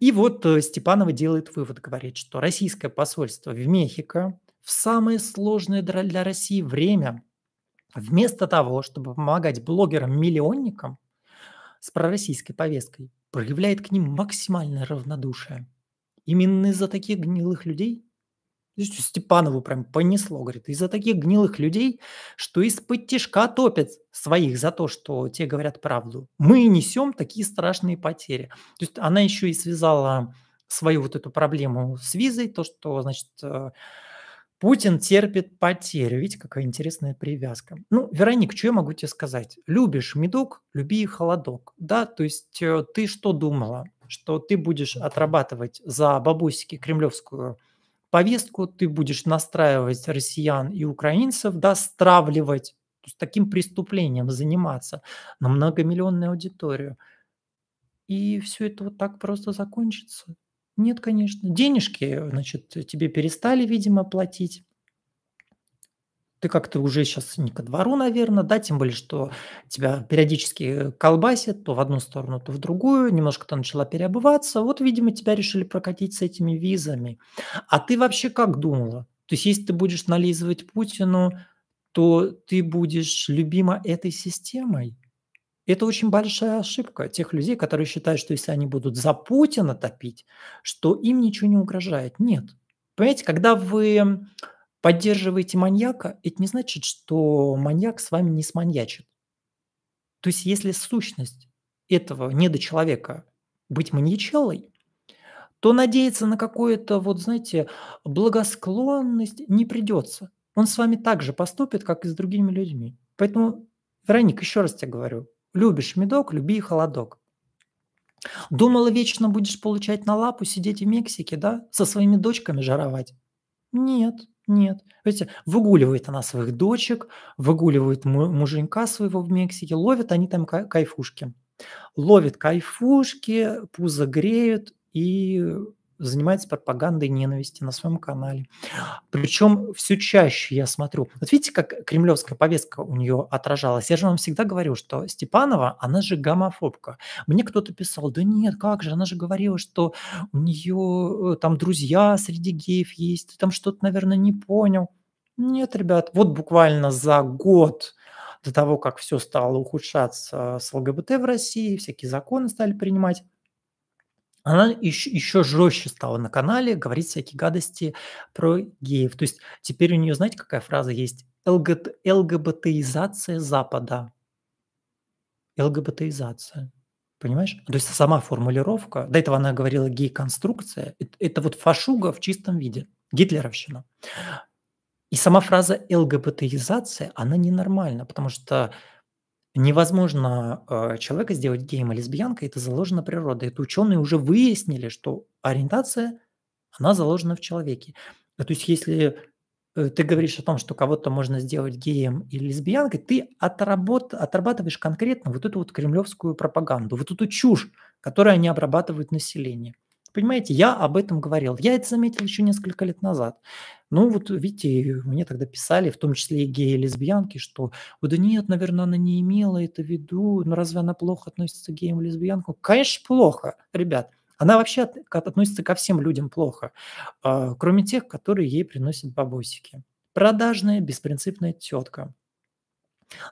И вот э, Степанова делает вывод, говорит, что российское посольство в Мехико в самое сложное для России время, вместо того, чтобы помогать блогерам-миллионникам с пророссийской повесткой, проявляет к ним максимальное равнодушие. Именно из-за таких гнилых людей Степанову прям понесло, говорит, из-за таких гнилых людей, что из-под тяжка топят своих за то, что те говорят правду. Мы несем такие страшные потери. То есть она еще и связала свою вот эту проблему с визой, то, что, значит, э, Путин терпит потери. Видите, какая интересная привязка. Ну, Вероник, что я могу тебе сказать? Любишь медок, люби и холодок. Да, то есть э, ты что думала? Что ты будешь отрабатывать за бабусики кремлевскую повестку, ты будешь настраивать россиян и украинцев, да, стравливать, то таким преступлением заниматься на многомиллионную аудиторию. И все это вот так просто закончится. Нет, конечно. Денежки, значит, тебе перестали, видимо, платить ты как-то уже сейчас не ко двору, наверное, да, тем более, что тебя периодически э, колбасит то в одну сторону, то в другую, немножко ты начала переобуваться, вот, видимо, тебя решили прокатить с этими визами. А ты вообще как думала? То есть, если ты будешь нализывать Путину, то ты будешь любима этой системой. Это очень большая ошибка тех людей, которые считают, что если они будут за Путина топить, что им ничего не угрожает. Нет. Понимаете, когда вы поддерживаете маньяка, это не значит, что маньяк с вами не сманьячит. То есть если сущность этого недочеловека быть маньячелой, то надеяться на какую-то, вот знаете, благосклонность не придется. Он с вами так же поступит, как и с другими людьми. Поэтому, Вероник, еще раз тебе говорю, любишь медок, люби и холодок. Думала, вечно будешь получать на лапу, сидеть в Мексике, да, со своими дочками жаровать? Нет, нет. Видите, выгуливает она своих дочек, выгуливает муженька своего в Мексике, ловят они там кайфушки. Ловят кайфушки, пузо греют и занимается пропагандой ненависти на своем канале. Причем все чаще я смотрю. Вот видите, как кремлевская повестка у нее отражалась. Я же вам всегда говорю, что Степанова, она же гомофобка. Мне кто-то писал, да нет, как же, она же говорила, что у нее э, там друзья среди геев есть, ты там что-то, наверное, не понял. Нет, ребят, вот буквально за год до того, как все стало ухудшаться с ЛГБТ в России, всякие законы стали принимать, она еще, еще жестче стала на канале говорить всякие гадости про геев. То есть теперь у нее, знаете, какая фраза есть? лгбт ЛГБТизация Запада. ЛГБТизация. Понимаешь? То есть сама формулировка, до этого она говорила гей-конструкция, это, это вот фашуга в чистом виде, гитлеровщина. И сама фраза ЛГБТизация, она ненормальна, потому что Невозможно э, человека сделать геем или лесбиянкой, это заложено природой. Это ученые уже выяснили, что ориентация, она заложена в человеке. То есть если э, ты говоришь о том, что кого-то можно сделать геем или лесбиянкой, ты отработ, отрабатываешь конкретно вот эту вот кремлевскую пропаганду, вот эту чушь, которую они обрабатывают население. Понимаете, я об этом говорил. Я это заметил еще несколько лет назад. Ну вот видите, мне тогда писали, в том числе и геи и лесбиянки, что вот да нет, наверное, она не имела это в виду, но ну, разве она плохо относится к геям и лесбиянкам? Конечно, плохо, ребят. Она вообще от, относится ко всем людям плохо, э, кроме тех, которые ей приносят бабосики. Продажная, беспринципная тетка.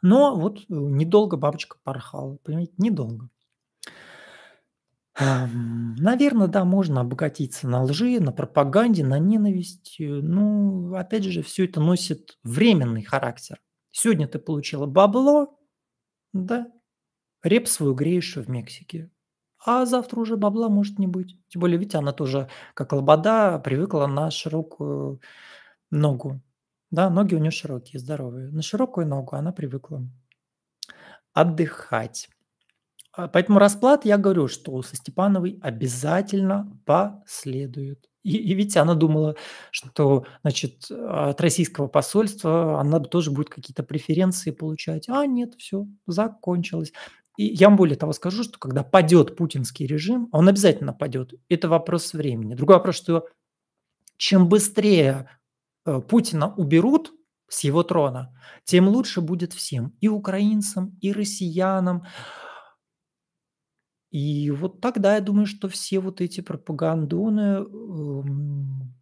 Но вот э, недолго бабочка порхала, понимаете, недолго. Наверное, да, можно обогатиться на лжи, на пропаганде, на ненависти. Ну, опять же, все это носит временный характер. Сегодня ты получила бабло, да, реп свою греешь в Мексике. А завтра уже бабла может не быть. Тем более, видите, она тоже, как лобода, привыкла на широкую ногу. Да, ноги у нее широкие, здоровые. На широкую ногу она привыкла отдыхать. А, поэтому расплат, я говорю, что со Степановой обязательно последует. И, и ведь она думала, что значит, от российского посольства она тоже будет какие-то преференции получать. А нет, все, закончилось. И я вам более того скажу, что когда падет путинский режим, он обязательно падет. Это вопрос времени. Другой вопрос, что чем быстрее э, Путина уберут, с его трона, тем лучше будет всем, и украинцам, и россиянам, и вот тогда я думаю, что все вот эти пропагандоны э,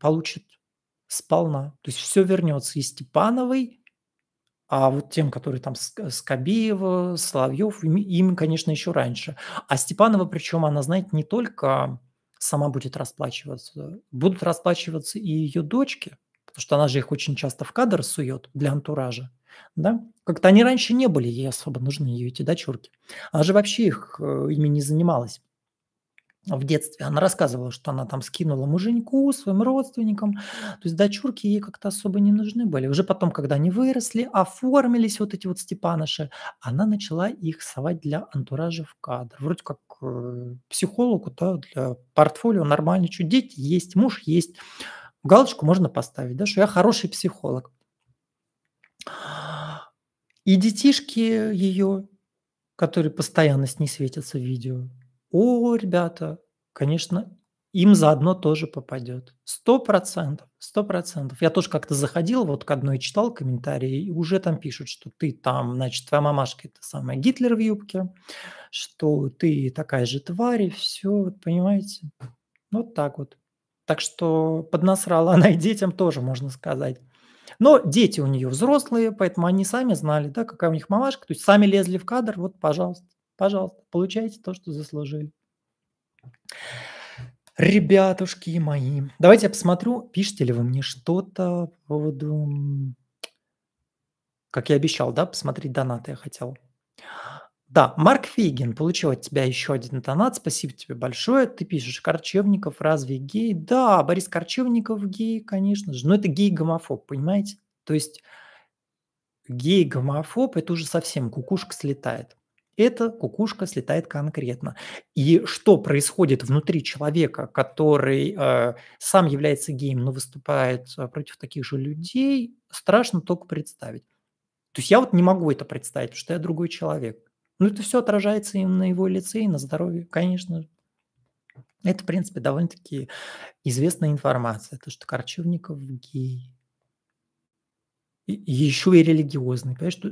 получат сполна. То есть все вернется и Степановой, а вот тем, которые там Скобеева, Соловьев, им, конечно, еще раньше. А Степанова, причем она, знаете, не только сама будет расплачиваться, будут расплачиваться и ее дочки, потому что она же их очень часто в кадр сует для антуража. Да? Как-то они раньше не были ей особо нужны, ее эти дочурки. Она же вообще их э, ими не занималась в детстве. Она рассказывала, что она там скинула муженьку, своим родственникам. То есть дочурки ей как-то особо не нужны были. Уже потом, когда они выросли, оформились вот эти вот Степаныши, она начала их совать для антуража в кадр. Вроде как э, психологу, да, для портфолио нормально, что дети есть, муж есть. Галочку можно поставить, да, что я хороший психолог. И детишки ее, которые постоянно с ней светятся в видео. О, ребята, конечно, им заодно тоже попадет. Сто процентов, сто процентов. Я тоже как-то заходил вот к одной, и читал комментарии, и уже там пишут, что ты там, значит, твоя мамашка – это самая Гитлер в юбке, что ты такая же тварь, и все, вот понимаете? Вот так вот. Так что поднасрала она и детям тоже, можно сказать. Но дети у нее взрослые, поэтому они сами знали, да, какая у них мамашка, то есть сами лезли в кадр, вот, пожалуйста, пожалуйста, получайте то, что заслужили. Ребятушки мои, давайте я посмотрю, пишете ли вы мне что-то по поводу, как я обещал, да, посмотреть донаты я хотел. Да, Марк Фейгин, получил от тебя еще один донат, спасибо тебе большое. Ты пишешь, Корчевников разве гей? Да, Борис Корчевников гей, конечно же, но это гей-гомофоб, понимаете? То есть гей-гомофоб – это уже совсем кукушка слетает. Это кукушка слетает конкретно. И что происходит внутри человека, который э, сам является геем, но выступает э, против таких же людей, страшно только представить. То есть я вот не могу это представить, потому что я другой человек. Ну, это все отражается и на его лице, и на здоровье, конечно. Это, в принципе, довольно-таки известная информация, то, что Корчевников гей. И еще и религиозный, понимаешь, что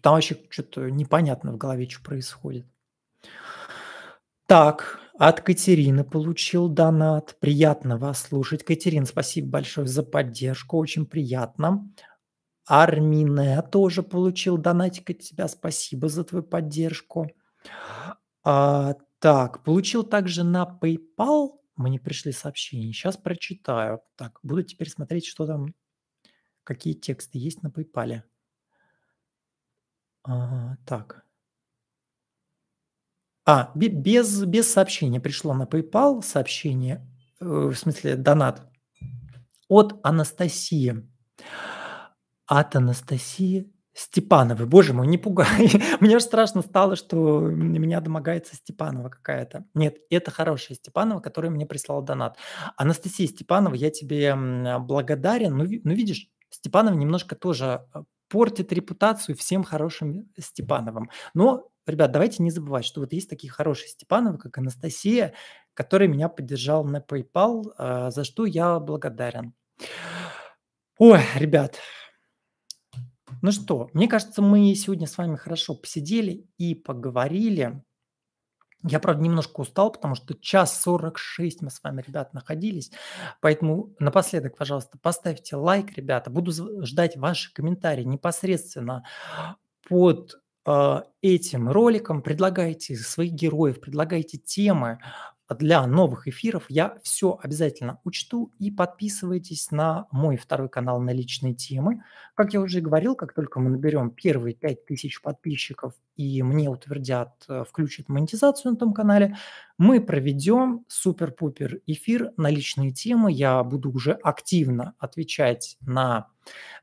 там вообще что-то непонятно в голове, что происходит. Так, от Катерины получил донат. Приятно вас слушать. Катерин, спасибо большое за поддержку, очень приятно. Армине тоже получил донатик от тебя. Спасибо за твою поддержку. А, так, получил также на PayPal. Мне пришли сообщения. Сейчас прочитаю. Так, буду теперь смотреть, что там, какие тексты есть на PayPal. А, так. А, без, без сообщения пришло на PayPal сообщение, э, в смысле донат от Анастасии от Анастасии Степановой. Боже мой, не пугай. [laughs] Мне же страшно стало, что меня домогается Степанова какая-то. Нет, это хорошая Степанова, которая мне прислала донат. Анастасия Степанова, я тебе благодарен. Ну, ну видишь, Степанов немножко тоже э, портит репутацию всем хорошим Степановым. Но, ребят, давайте не забывать, что вот есть такие хорошие Степановы, как Анастасия, которая меня поддержал, на PayPal, э, за что я благодарен. Ой, ребят, ну что, мне кажется, мы сегодня с вами хорошо посидели и поговорили. Я, правда, немножко устал, потому что час 46 мы с вами, ребят, находились. Поэтому напоследок, пожалуйста, поставьте лайк, ребята. Буду ждать ваши комментарии непосредственно под э, этим роликом, предлагайте своих героев, предлагайте темы, а для новых эфиров я все обязательно учту и подписывайтесь на мой второй канал на личные темы. Как я уже говорил, как только мы наберем первые 5000 подписчиков и мне утвердят, э, включат монетизацию на том канале, мы проведем супер-пупер эфир на личные темы. Я буду уже активно отвечать на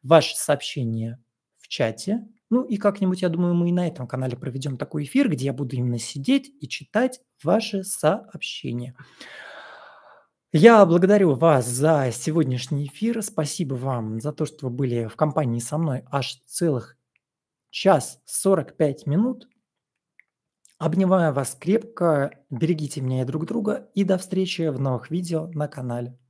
ваши сообщения в чате, ну и как-нибудь, я думаю, мы и на этом канале проведем такой эфир, где я буду именно сидеть и читать ваши сообщения. Я благодарю вас за сегодняшний эфир. Спасибо вам за то, что вы были в компании со мной аж целых час 45 минут. Обнимаю вас крепко, берегите меня и друг друга и до встречи в новых видео на канале.